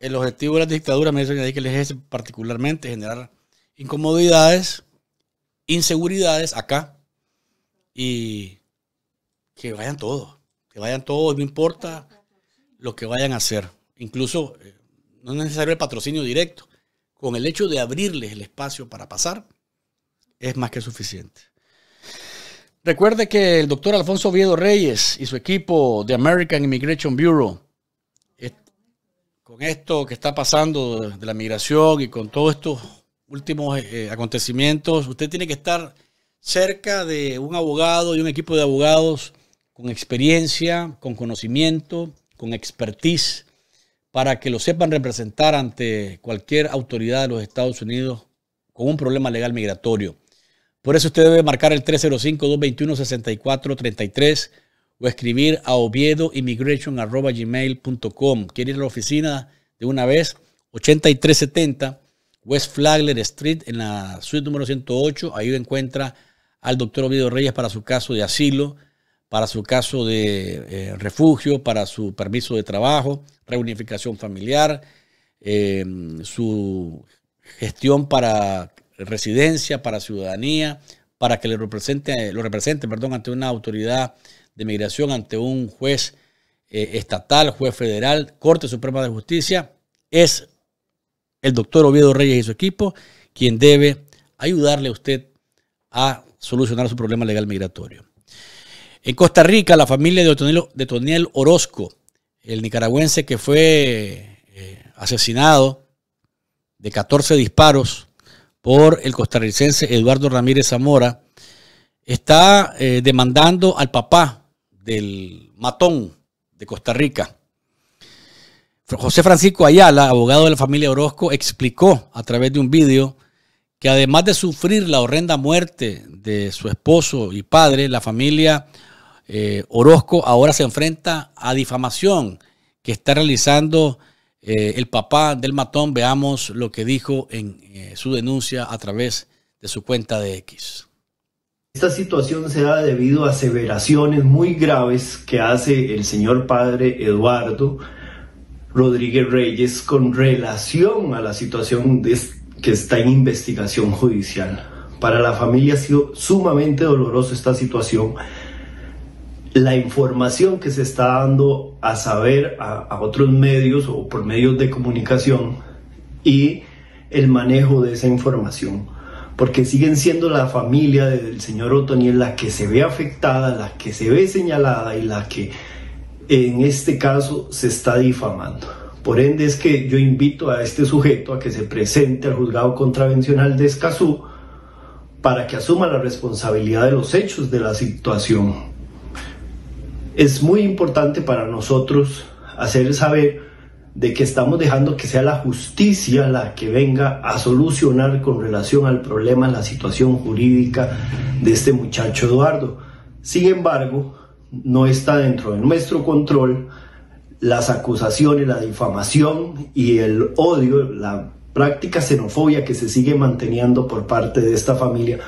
El objetivo de la dictadura, me dice Doña Day, que les es particularmente generar incomodidades, inseguridades acá y que vayan todos, que vayan todos, no importa lo que vayan a hacer. Incluso eh, no es necesario el patrocinio directo, con el hecho de abrirles el espacio para pasar, es más que suficiente. Recuerde que el doctor Alfonso Viedo Reyes y su equipo de American Immigration Bureau, con esto que está pasando de la migración y con todos estos últimos eh, eh, acontecimientos, usted tiene que estar cerca de un abogado y un equipo de abogados con experiencia, con conocimiento, con expertise para que lo sepan representar ante cualquier autoridad de los Estados Unidos con un problema legal migratorio. Por eso usted debe marcar el 305-221-6433 o escribir a oviedoimmigration.gmail.com. Quiere ir a la oficina de una vez, 8370 West Flagler Street, en la suite número 108. Ahí encuentra al doctor Oviedo Reyes para su caso de asilo para su caso de eh, refugio, para su permiso de trabajo, reunificación familiar, eh, su gestión para residencia, para ciudadanía, para que le represente, lo represente perdón, ante una autoridad de migración, ante un juez eh, estatal, juez federal, Corte Suprema de Justicia, es el doctor Oviedo Reyes y su equipo quien debe ayudarle a usted a solucionar su problema legal migratorio. En Costa Rica, la familia de Otoniel, Orozco, el nicaragüense que fue eh, asesinado de 14 disparos por el costarricense Eduardo Ramírez Zamora, está eh, demandando al papá del matón de Costa Rica. José Francisco Ayala, abogado de la familia Orozco, explicó a través de un vídeo que además de sufrir la horrenda muerte de su esposo y padre, la familia eh, Orozco ahora se enfrenta a difamación que está realizando eh, el papá del matón. Veamos lo que dijo en eh, su denuncia a través de su cuenta de X. Esta situación se da debido a aseveraciones muy graves que hace el señor padre Eduardo Rodríguez Reyes con relación a la situación que está en investigación judicial. Para la familia ha sido sumamente doloroso esta situación la información que se está dando a saber a, otros medios o por medios de comunicación y el manejo de esa información porque siguen siendo la familia del señor Otoniel la que se ve afectada, la que se ve señalada y la que en este caso se está difamando. Por ende es que yo invito a este sujeto a que se presente al juzgado contravencional de Escazú para que asuma la responsabilidad de los hechos de la situación, es muy importante para nosotros hacer saber de que estamos dejando que sea la justicia la que venga a solucionar con relación al problema la situación jurídica de este muchacho Eduardo. Sin embargo, no está dentro de nuestro control las acusaciones, la difamación y el odio, la práctica xenofobia que se sigue manteniendo por parte de esta familia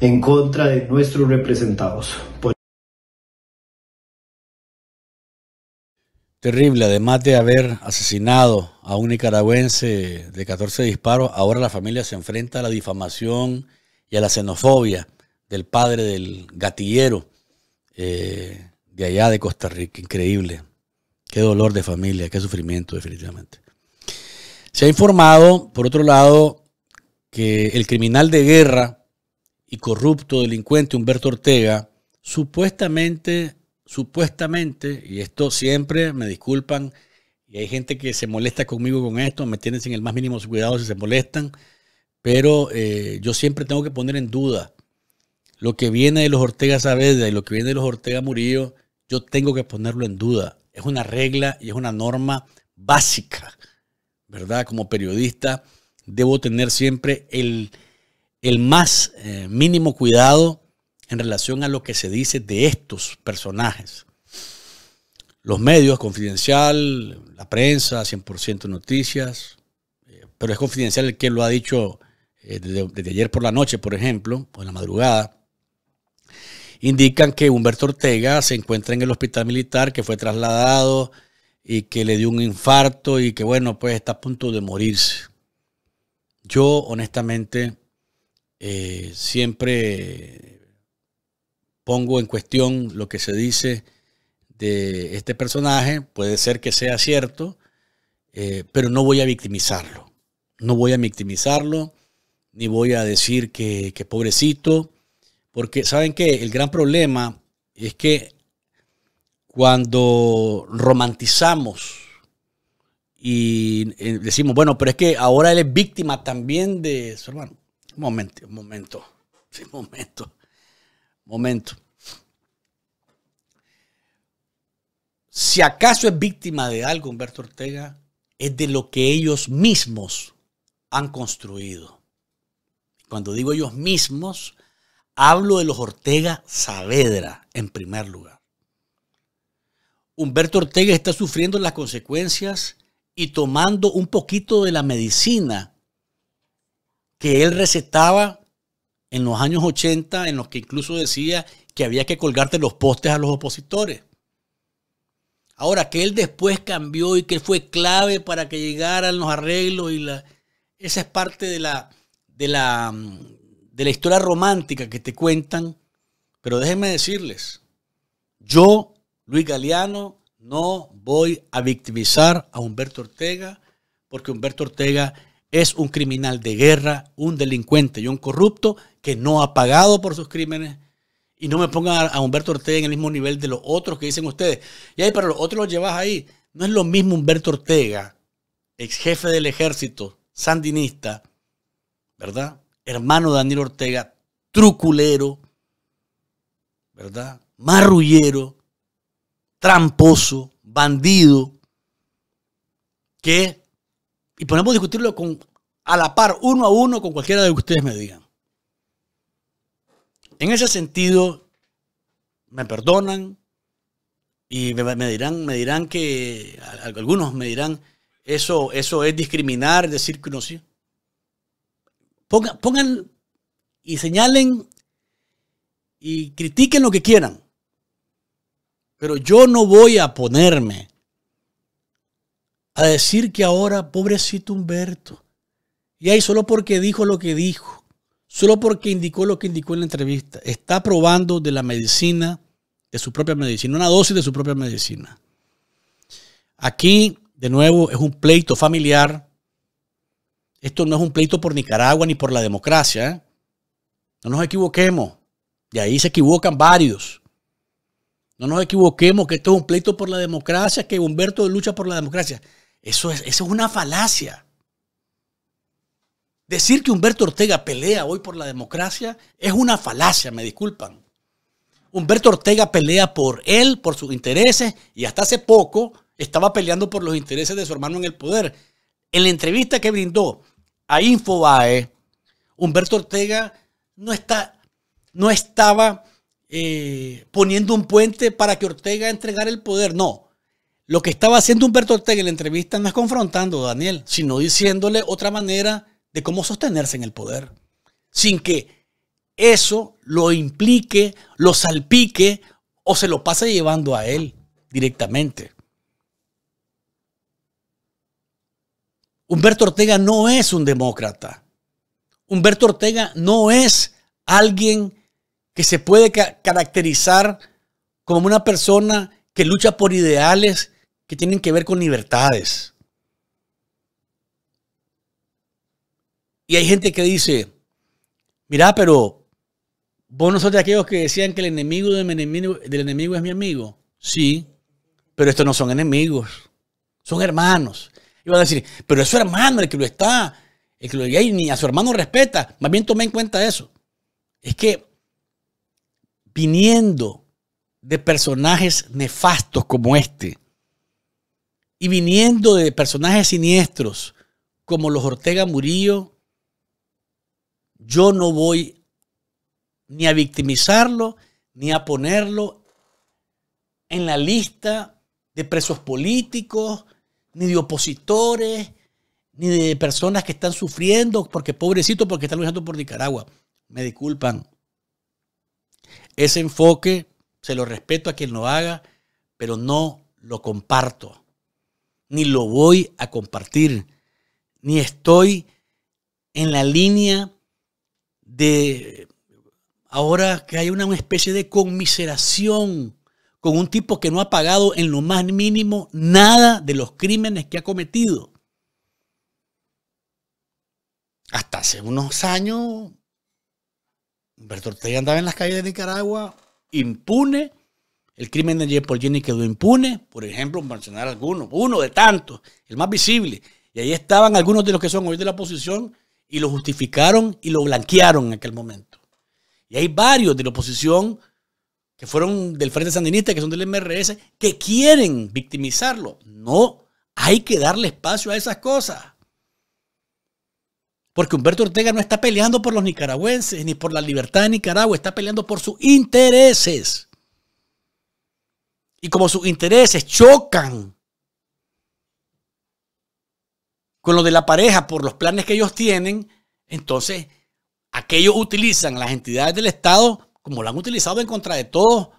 en contra de nuestros representados. Terrible, además de haber asesinado a un nicaragüense de 14 disparos, ahora la familia se enfrenta a la difamación y a la xenofobia del padre del gatillero eh, de allá de Costa Rica. Increíble. Qué dolor de familia, qué sufrimiento definitivamente. Se ha informado, por otro lado, que el criminal de guerra y corrupto delincuente Humberto Ortega supuestamente supuestamente, y esto siempre me disculpan, y hay gente que se molesta conmigo con esto, me tienen sin el más mínimo cuidado si se molestan, pero eh, yo siempre tengo que poner en duda lo que viene de los Ortega Saavedra y lo que viene de los Ortega Murillo, yo tengo que ponerlo en duda. Es una regla y es una norma básica, ¿verdad? Como periodista debo tener siempre el, el más eh, mínimo cuidado en relación a lo que se dice de estos personajes. Los medios, confidencial, la prensa, 100% noticias, eh, pero es confidencial el que lo ha dicho eh, desde, ayer por la noche, por ejemplo, o en la madrugada, indican que Humberto Ortega se encuentra en el hospital militar, que fue trasladado y que le dio un infarto y que bueno, pues está a punto de morirse. Yo honestamente eh, siempre pongo en cuestión lo que se dice de este personaje, puede ser que sea cierto, eh, pero no voy a victimizarlo. No voy a victimizarlo, ni voy a decir que, pobrecito, porque saben que el gran problema es que cuando romantizamos y eh, decimos, bueno, pero es que ahora él es víctima también de su hermano. Un momento, un momento, un momento momento. Si acaso es víctima de algo Humberto Ortega, es de lo que ellos mismos han construido. Cuando digo ellos mismos, hablo de los Ortega Saavedra en primer lugar. Humberto Ortega está sufriendo las consecuencias y tomando un poquito de la medicina que él recetaba en los años 80 en los que incluso decía que había que colgarte los postes a los opositores. Ahora, que él después cambió y que fue clave para que llegaran los arreglos y la... Esa es parte de la, de la, mm, de la historia romántica que te cuentan. Pero déjenme decirles, yo, Luis Galeano, no voy a victimizar a Humberto Ortega, porque Humberto Ortega es un criminal de guerra, un delincuente y un corrupto que no ha pagado por sus crímenes. Y no me pongan a, Humberto Ortega en el mismo nivel de los otros que dicen ustedes. Y ahí, pero los otros los llevas ahí. No es lo mismo Humberto Ortega, ex jefe del ejército, sandinista, ¿verdad? Hermano de Daniel Ortega, truculero, ¿verdad? Marrullero, tramposo, bandido, que y podemos discutirlo con, a la par, uno a uno, con cualquiera de ustedes me digan. En ese sentido, me perdonan y me, dirán, me dirán que, algunos me dirán, eso, eso es discriminar, decir que no sí. pongan y señalen y critiquen lo que quieran. Pero yo no voy a ponerme a decir que ahora, pobrecito Humberto, y ahí solo porque dijo lo que dijo, solo porque indicó lo que indicó en la entrevista, está probando de la medicina, de su propia medicina, una dosis de su propia medicina. Aquí, de nuevo, es un pleito familiar. Esto no es un pleito por Nicaragua ni por la democracia. ¿eh? No nos equivoquemos. Y ahí se equivocan varios. No nos equivoquemos que esto es un pleito por la democracia, que Humberto lucha por la democracia. Eso es, eso una falacia. Decir que Humberto Ortega pelea hoy por la democracia es una falacia, me disculpan. Humberto Ortega pelea por él, por sus intereses, y hasta hace poco estaba peleando por los intereses de su hermano en el poder. En la entrevista que brindó a Infobae, Humberto Ortega no, está, no estaba eh, poniendo un puente para que Ortega entregara el poder, no. Lo que estaba haciendo Humberto Ortega en la entrevista no es confrontando a Daniel, sino diciéndole otra manera de cómo sostenerse en el poder. Sin que eso lo implique, lo salpique o se lo pase llevando a él directamente. Humberto Ortega no es un demócrata. Humberto Ortega no es alguien que se puede caracterizar como una persona que lucha por ideales que tienen que ver con libertades. Y hay gente que dice, mirá, pero vos no sos de aquellos que decían que el enemigo del enemigo, es mi amigo. Sí, pero estos no son enemigos, son hermanos. Y van a decir, pero es su hermano el que lo está, el que lo y ni a su hermano respeta. Más bien tomé en cuenta eso. Es que viniendo de personajes nefastos como este, y viniendo de personajes siniestros como los Ortega Murillo, yo no voy ni a victimizarlo, ni a ponerlo en la lista de presos políticos, ni de opositores, ni de personas que están sufriendo, porque pobrecito, porque están luchando por Nicaragua. Me disculpan. Ese enfoque se lo respeto a quien lo haga, pero no lo comparto ni lo voy a compartir, ni estoy en la línea de ahora que hay una especie de conmiseración con un tipo que no ha pagado en lo más mínimo nada de los crímenes que ha cometido. Hasta hace unos años, Humberto andaba en las calles de Nicaragua impune el crimen de y quedó impune, por ejemplo, mencionar algunos, uno de tantos, el más visible. Y ahí estaban algunos de los que son hoy de la oposición y lo justificaron y lo blanquearon en aquel momento. Y hay varios de la oposición que fueron del Frente Sandinista, que son del MRS, que quieren victimizarlo. No, hay que darle espacio a esas cosas. Porque Humberto Ortega no está peleando por los nicaragüenses ni por la libertad de Nicaragua, está peleando por sus intereses y como sus intereses chocan con lo de la pareja por los planes que ellos tienen, entonces aquellos utilizan las entidades del Estado como lo han utilizado en contra de todos,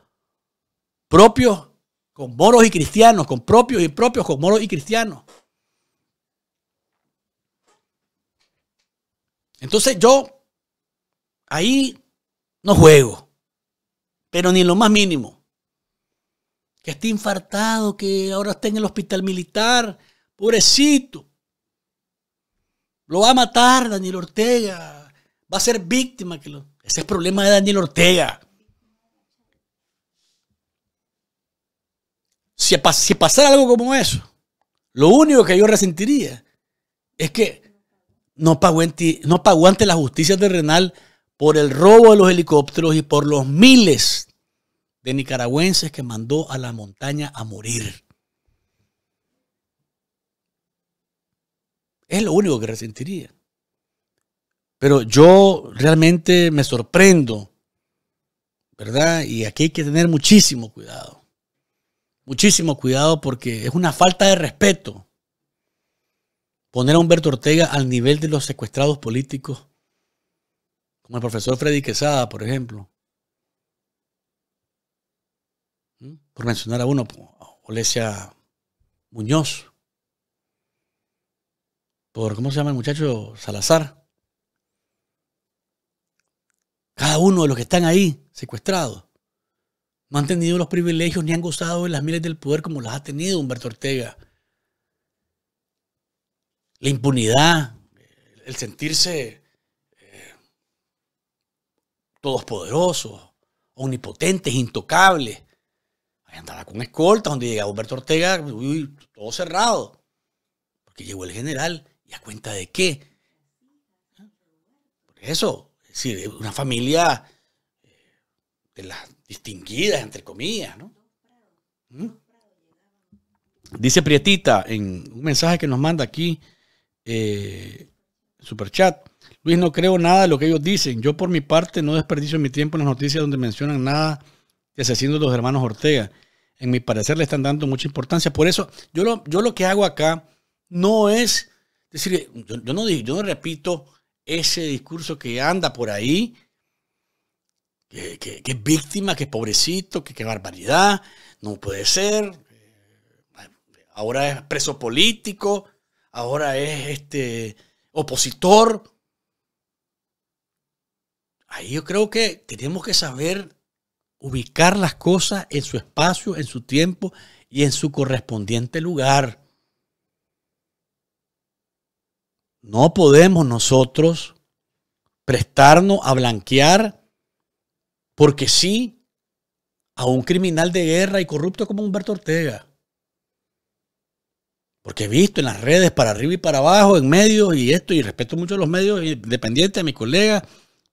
propios con moros y cristianos, con propios y propios con moros y cristianos. Entonces yo ahí no juego, pero ni lo más mínimo que esté infartado, que ahora está en el hospital militar, pobrecito. Lo va a matar Daniel Ortega, va a ser víctima. Que Ese es el problema de Daniel Ortega. Si, si pasara algo como eso, lo único que yo resentiría es que no pagó, no pagó ante la justicia terrenal por el robo de los helicópteros y por los miles de nicaragüenses que mandó a la montaña a morir. Es lo único que resentiría. Pero yo realmente me sorprendo, ¿verdad? Y aquí hay que tener muchísimo cuidado. Muchísimo cuidado porque es una falta de respeto poner a Humberto Ortega al nivel de los secuestrados políticos, como el profesor Freddy Quesada, por ejemplo, por mencionar a uno, Olesia Muñoz, por, ¿cómo se llama el muchacho? Salazar. Cada uno de los que están ahí secuestrados no han tenido los privilegios ni han gozado de las miles del poder como las ha tenido Humberto Ortega. La impunidad, el sentirse eh, poderosos, omnipotentes, intocables andaba con escolta, donde llegaba Humberto Ortega, uy, todo cerrado. Porque llegó el general, ¿y a cuenta de qué? Por eso, es decir, una familia eh, de las distinguidas, entre comillas, ¿no? ¿Mm? Dice Prietita en un mensaje que nos manda aquí, eh, Superchat. Luis, no creo nada de lo que ellos dicen. Yo por mi parte no desperdicio mi tiempo en las noticias donde mencionan nada que se haciendo los hermanos Ortega. En mi parecer le están dando mucha importancia. Por eso, yo lo, yo lo que hago acá no es decir, yo, no, yo repito ese discurso que anda por ahí, que, que, víctima, que pobrecito, que, que barbaridad, no puede ser, eh, ahora es preso político, ahora es este opositor. Ahí yo creo que tenemos que saber ubicar las cosas en su espacio, en su tiempo y en su correspondiente lugar. No podemos nosotros prestarnos a blanquear porque sí a un criminal de guerra y corrupto como Humberto Ortega. Porque he visto en las redes para arriba y para abajo, en medios y esto, y respeto mucho a los medios independientes, a mi colega,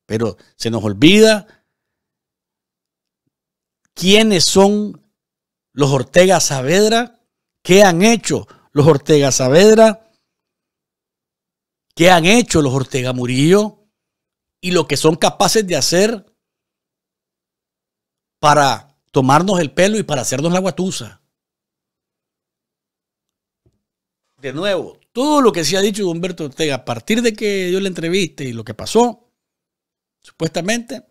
pero se nos olvida quiénes son los Ortega Saavedra, qué han hecho los Ortega Saavedra, qué han hecho los Ortega Murillo y lo que son capaces de hacer para tomarnos el pelo y para hacernos la guatusa. De nuevo, todo lo que se ha dicho de Humberto Ortega a partir de que dio la entrevista y lo que pasó, supuestamente,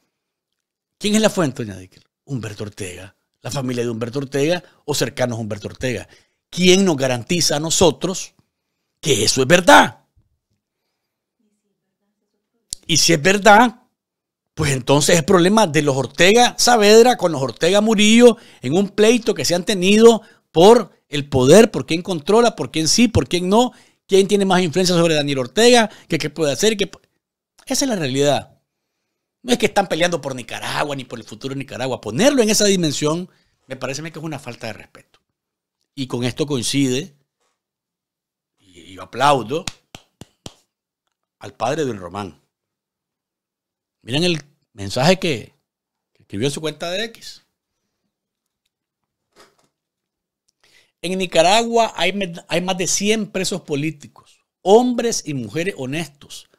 ¿quién es la fuente, doña Humberto Ortega, la familia de Humberto Ortega o cercanos a Humberto Ortega. ¿Quién nos garantiza a nosotros que eso es verdad? Y si es verdad, pues entonces es problema de los Ortega Saavedra con los Ortega Murillo en un pleito que se han tenido por el poder, por quién controla, por quién sí, por quién no, quién tiene más influencia sobre Daniel Ortega, qué, puede hacer, Esa es la realidad. No es que están peleando por Nicaragua ni por el futuro de Nicaragua. Ponerlo en esa dimensión me parece que es una falta de respeto. Y con esto coincide, y yo aplaudo al padre del Román. Miren el mensaje que, escribió en su cuenta de X. En Nicaragua hay, hay, más de 100 presos políticos, hombres y mujeres honestos,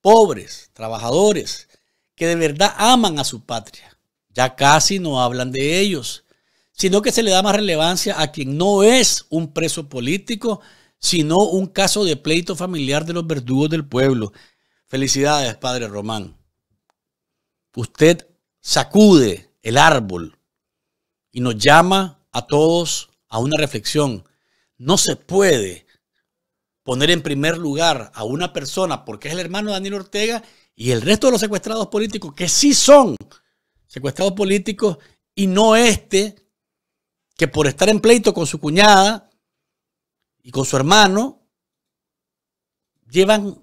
pobres, trabajadores, que de verdad aman a su patria. Ya casi no hablan de ellos, sino que se le da más relevancia a quien no es un preso político, sino un caso de pleito familiar de los verdugos del pueblo. Felicidades, padre Román. Usted sacude el árbol y nos llama a todos a una reflexión. No se puede poner en primer lugar a una persona porque es el hermano de Daniel Ortega y el resto de los secuestrados políticos, que sí son secuestrados políticos, y no este, que por estar en pleito con su cuñada y con su hermano, llevan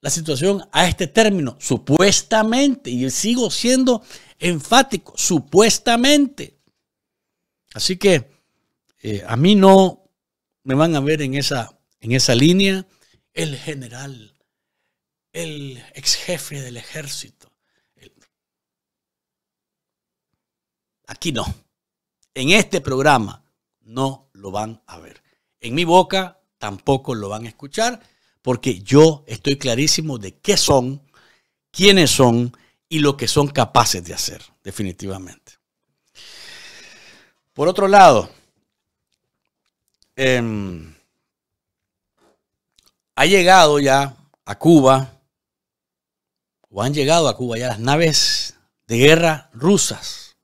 la situación a este término, supuestamente, y sigo siendo enfático, supuestamente. Así que eh, a mí no me van a ver en esa, en esa línea. El general el ex jefe del ejército. Aquí no. En este programa no lo van a ver. En mi boca tampoco lo van a escuchar porque yo estoy clarísimo de qué son, quiénes son y lo que son capaces de hacer, definitivamente. Por otro lado, em, ha llegado ya a Cuba o han llegado a Cuba ya las naves de guerra rusas.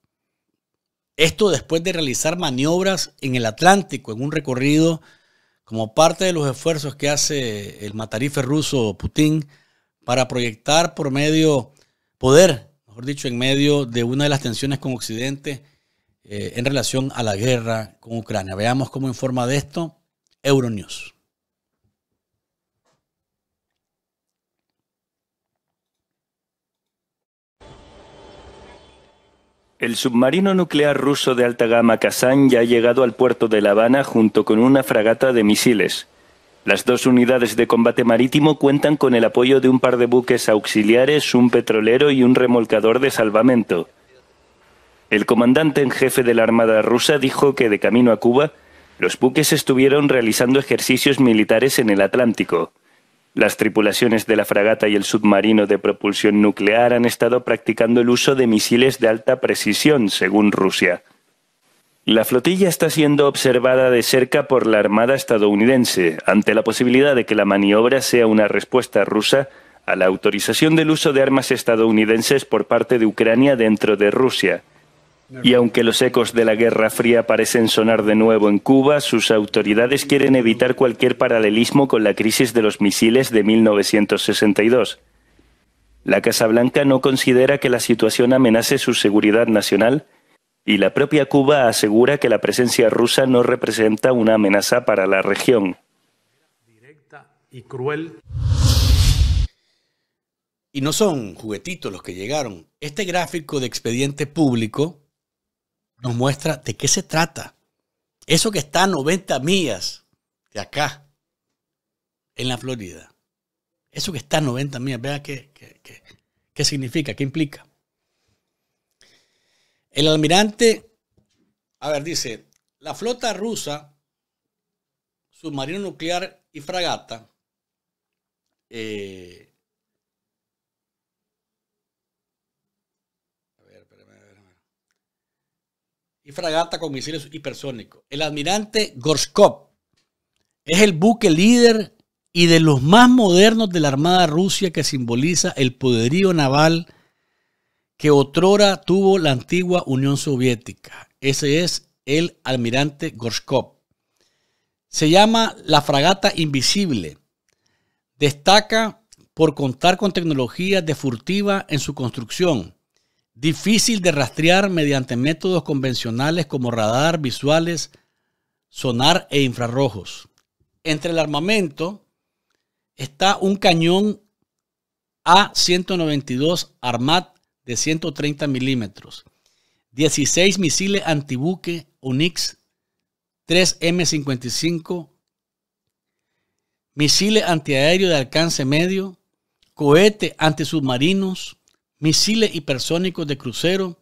Esto después de realizar maniobras en el Atlántico, en un recorrido como parte de los esfuerzos que hace el matarife ruso Putin para proyectar por medio, poder, mejor dicho, en medio de una de las tensiones con Occidente eh, en relación a la guerra con Ucrania. Veamos cómo informa de esto Euronews. El submarino nuclear ruso de alta gama Kazán ya ha llegado al puerto de La Habana junto con una fragata de misiles. Las dos unidades de combate marítimo cuentan con el apoyo de un par de buques auxiliares, un petrolero y un remolcador de salvamento. El comandante en jefe de la Armada rusa dijo que de camino a Cuba, los buques estuvieron realizando ejercicios militares en el Atlántico. Las tripulaciones de la fragata y el submarino de propulsión nuclear han estado practicando el uso de misiles de alta precisión, según Rusia. La flotilla está siendo observada de cerca por la Armada estadounidense, ante la posibilidad de que la maniobra sea una respuesta rusa a la autorización del uso de armas estadounidenses por parte de Ucrania dentro de Rusia. Y aunque los ecos de la Guerra Fría parecen sonar de nuevo en Cuba, sus autoridades quieren evitar cualquier paralelismo con la crisis de los misiles de 1962. La Casa Blanca no considera que la situación amenace su seguridad nacional y la propia Cuba asegura que la presencia rusa no representa una amenaza para la región. Directa y cruel. Y no son juguetitos los que llegaron. Este gráfico de expediente público nos muestra de qué se trata. Eso que está a 90 millas de acá, en la Florida. Eso que está a 90 millas, vea qué, qué, significa, qué implica. El almirante, a ver, dice, la flota rusa, submarino nuclear y fragata, eh, y fragata con misiles hipersónicos. El almirante Gorshkov es el buque líder y de los más modernos de la Armada Rusia que simboliza el poderío naval que otrora tuvo la antigua Unión Soviética. Ese es el almirante Gorshkov. Se llama la fragata invisible. Destaca por contar con tecnología de furtiva en su construcción difícil de rastrear mediante métodos convencionales como radar, visuales, sonar e infrarrojos. Entre el armamento está un cañón A-192 Armat de 130 milímetros, 16 misiles antibuque Unix 3M55, misiles antiaéreo de alcance medio, cohete antisubmarinos, misiles hipersónicos de crucero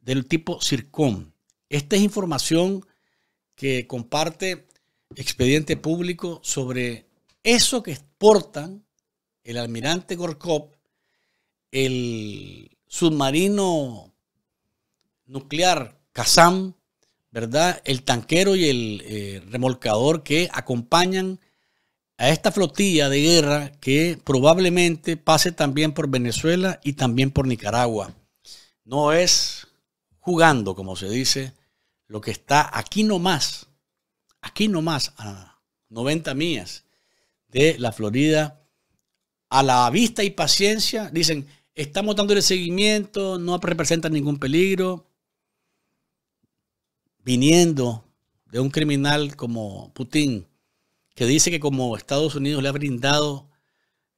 del tipo Circón. Esta es información que comparte expediente público sobre eso que exportan el almirante Gorkov, el submarino nuclear Kazam, ¿verdad? El tanquero y el eh, remolcador que acompañan a esta flotilla de guerra que probablemente pase también por Venezuela y también por Nicaragua. No es jugando, como se dice, lo que está aquí nomás, aquí nomás, a 90 millas de la Florida, a la vista y paciencia, dicen, estamos dándole seguimiento, no representa ningún peligro, viniendo de un criminal como Putin que dice que como Estados Unidos le ha brindado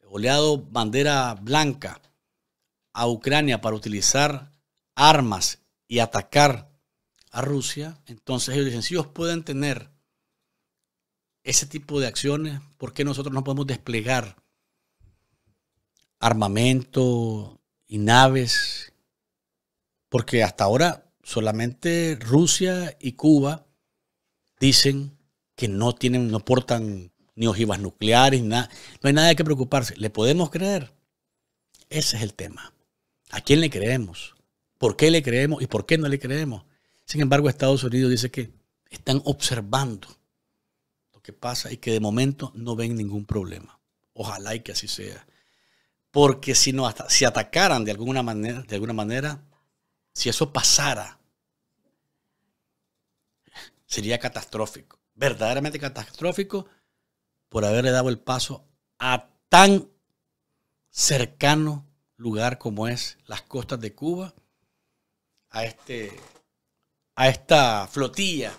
o le ha dado bandera blanca a Ucrania para utilizar armas y atacar a Rusia, entonces ellos dicen, si ellos pueden tener ese tipo de acciones, ¿por qué nosotros no podemos desplegar armamento y naves? Porque hasta ahora solamente Rusia y Cuba dicen que no tienen, no portan ni ojivas nucleares, nada. No hay nada de qué preocuparse. ¿Le podemos creer? Ese es el tema. ¿A quién le creemos? ¿Por qué le creemos y por qué no le creemos? Sin embargo, Estados Unidos dice que están observando lo que pasa y que de momento no ven ningún problema. Ojalá y que así sea. Porque si, no, si atacaran de alguna, manera, de alguna manera, si eso pasara, sería catastrófico verdaderamente catastrófico por haberle dado el paso a tan cercano lugar como es las costas de Cuba, a, este, a esta flotilla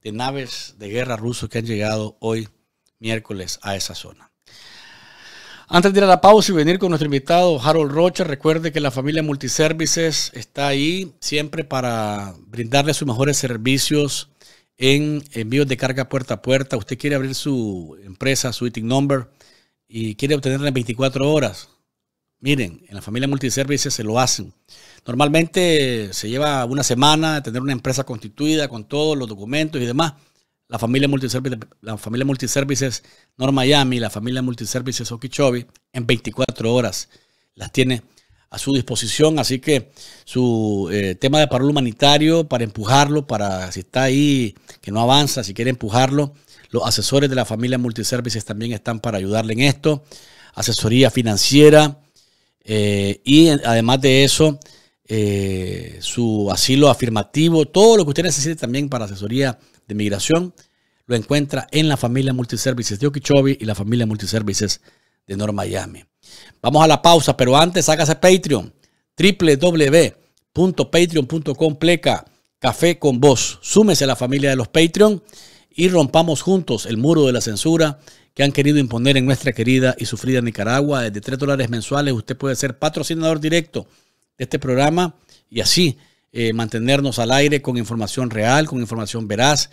de naves de guerra rusos que han llegado hoy miércoles a esa zona. Antes de ir a la pausa y venir con nuestro invitado Harold Rocha, recuerde que la familia Multiservices está ahí siempre para brindarle sus mejores servicios en envíos de carga puerta a puerta. Usted quiere abrir su empresa, su ITIC number, y quiere obtenerla en 24 horas. Miren, en la familia Multiservices se lo hacen. Normalmente se lleva una semana tener una empresa constituida con todos los documentos y demás. La familia Multiservices, la familia Multiservices North Miami, la familia Multiservices Okeechobee, en 24 horas las tiene a su disposición. Así que su eh, tema de paro humanitario para empujarlo, para si está ahí, que no avanza, si quiere empujarlo. Los asesores de la familia Multiservices también están para ayudarle en esto. Asesoría financiera. Eh, y además de eso, eh, su asilo afirmativo, todo lo que usted necesite también para asesoría de migración, lo encuentra en la familia Multiservices de Okichobi y la familia Multiservices de Nor Miami. Vamos a la pausa, pero antes hágase Patreon, www.patreon.com pleca café con vos. Súmese a la familia de los Patreon y rompamos juntos el muro de la censura que han querido imponer en nuestra querida y sufrida Nicaragua. Desde 3 dólares mensuales usted puede ser patrocinador directo de este programa y así eh, mantenernos al aire con información real, con información veraz,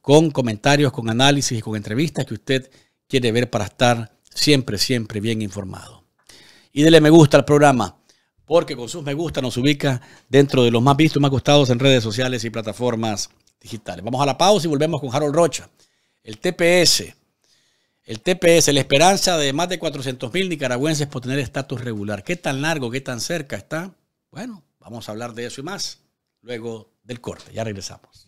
con comentarios, con análisis y con entrevistas que usted quiere ver para estar siempre, siempre bien informado. Y dele me gusta al programa, porque con sus me gusta nos ubica dentro de los más vistos, más gustados en redes sociales y plataformas digitales. Vamos a la pausa y volvemos con Harold Rocha. El TPS, el TPS, la esperanza de más de 400 mil nicaragüenses por tener estatus regular. ¿Qué tan largo, qué tan cerca está? Bueno, vamos a hablar de eso y más luego del corte. Ya regresamos.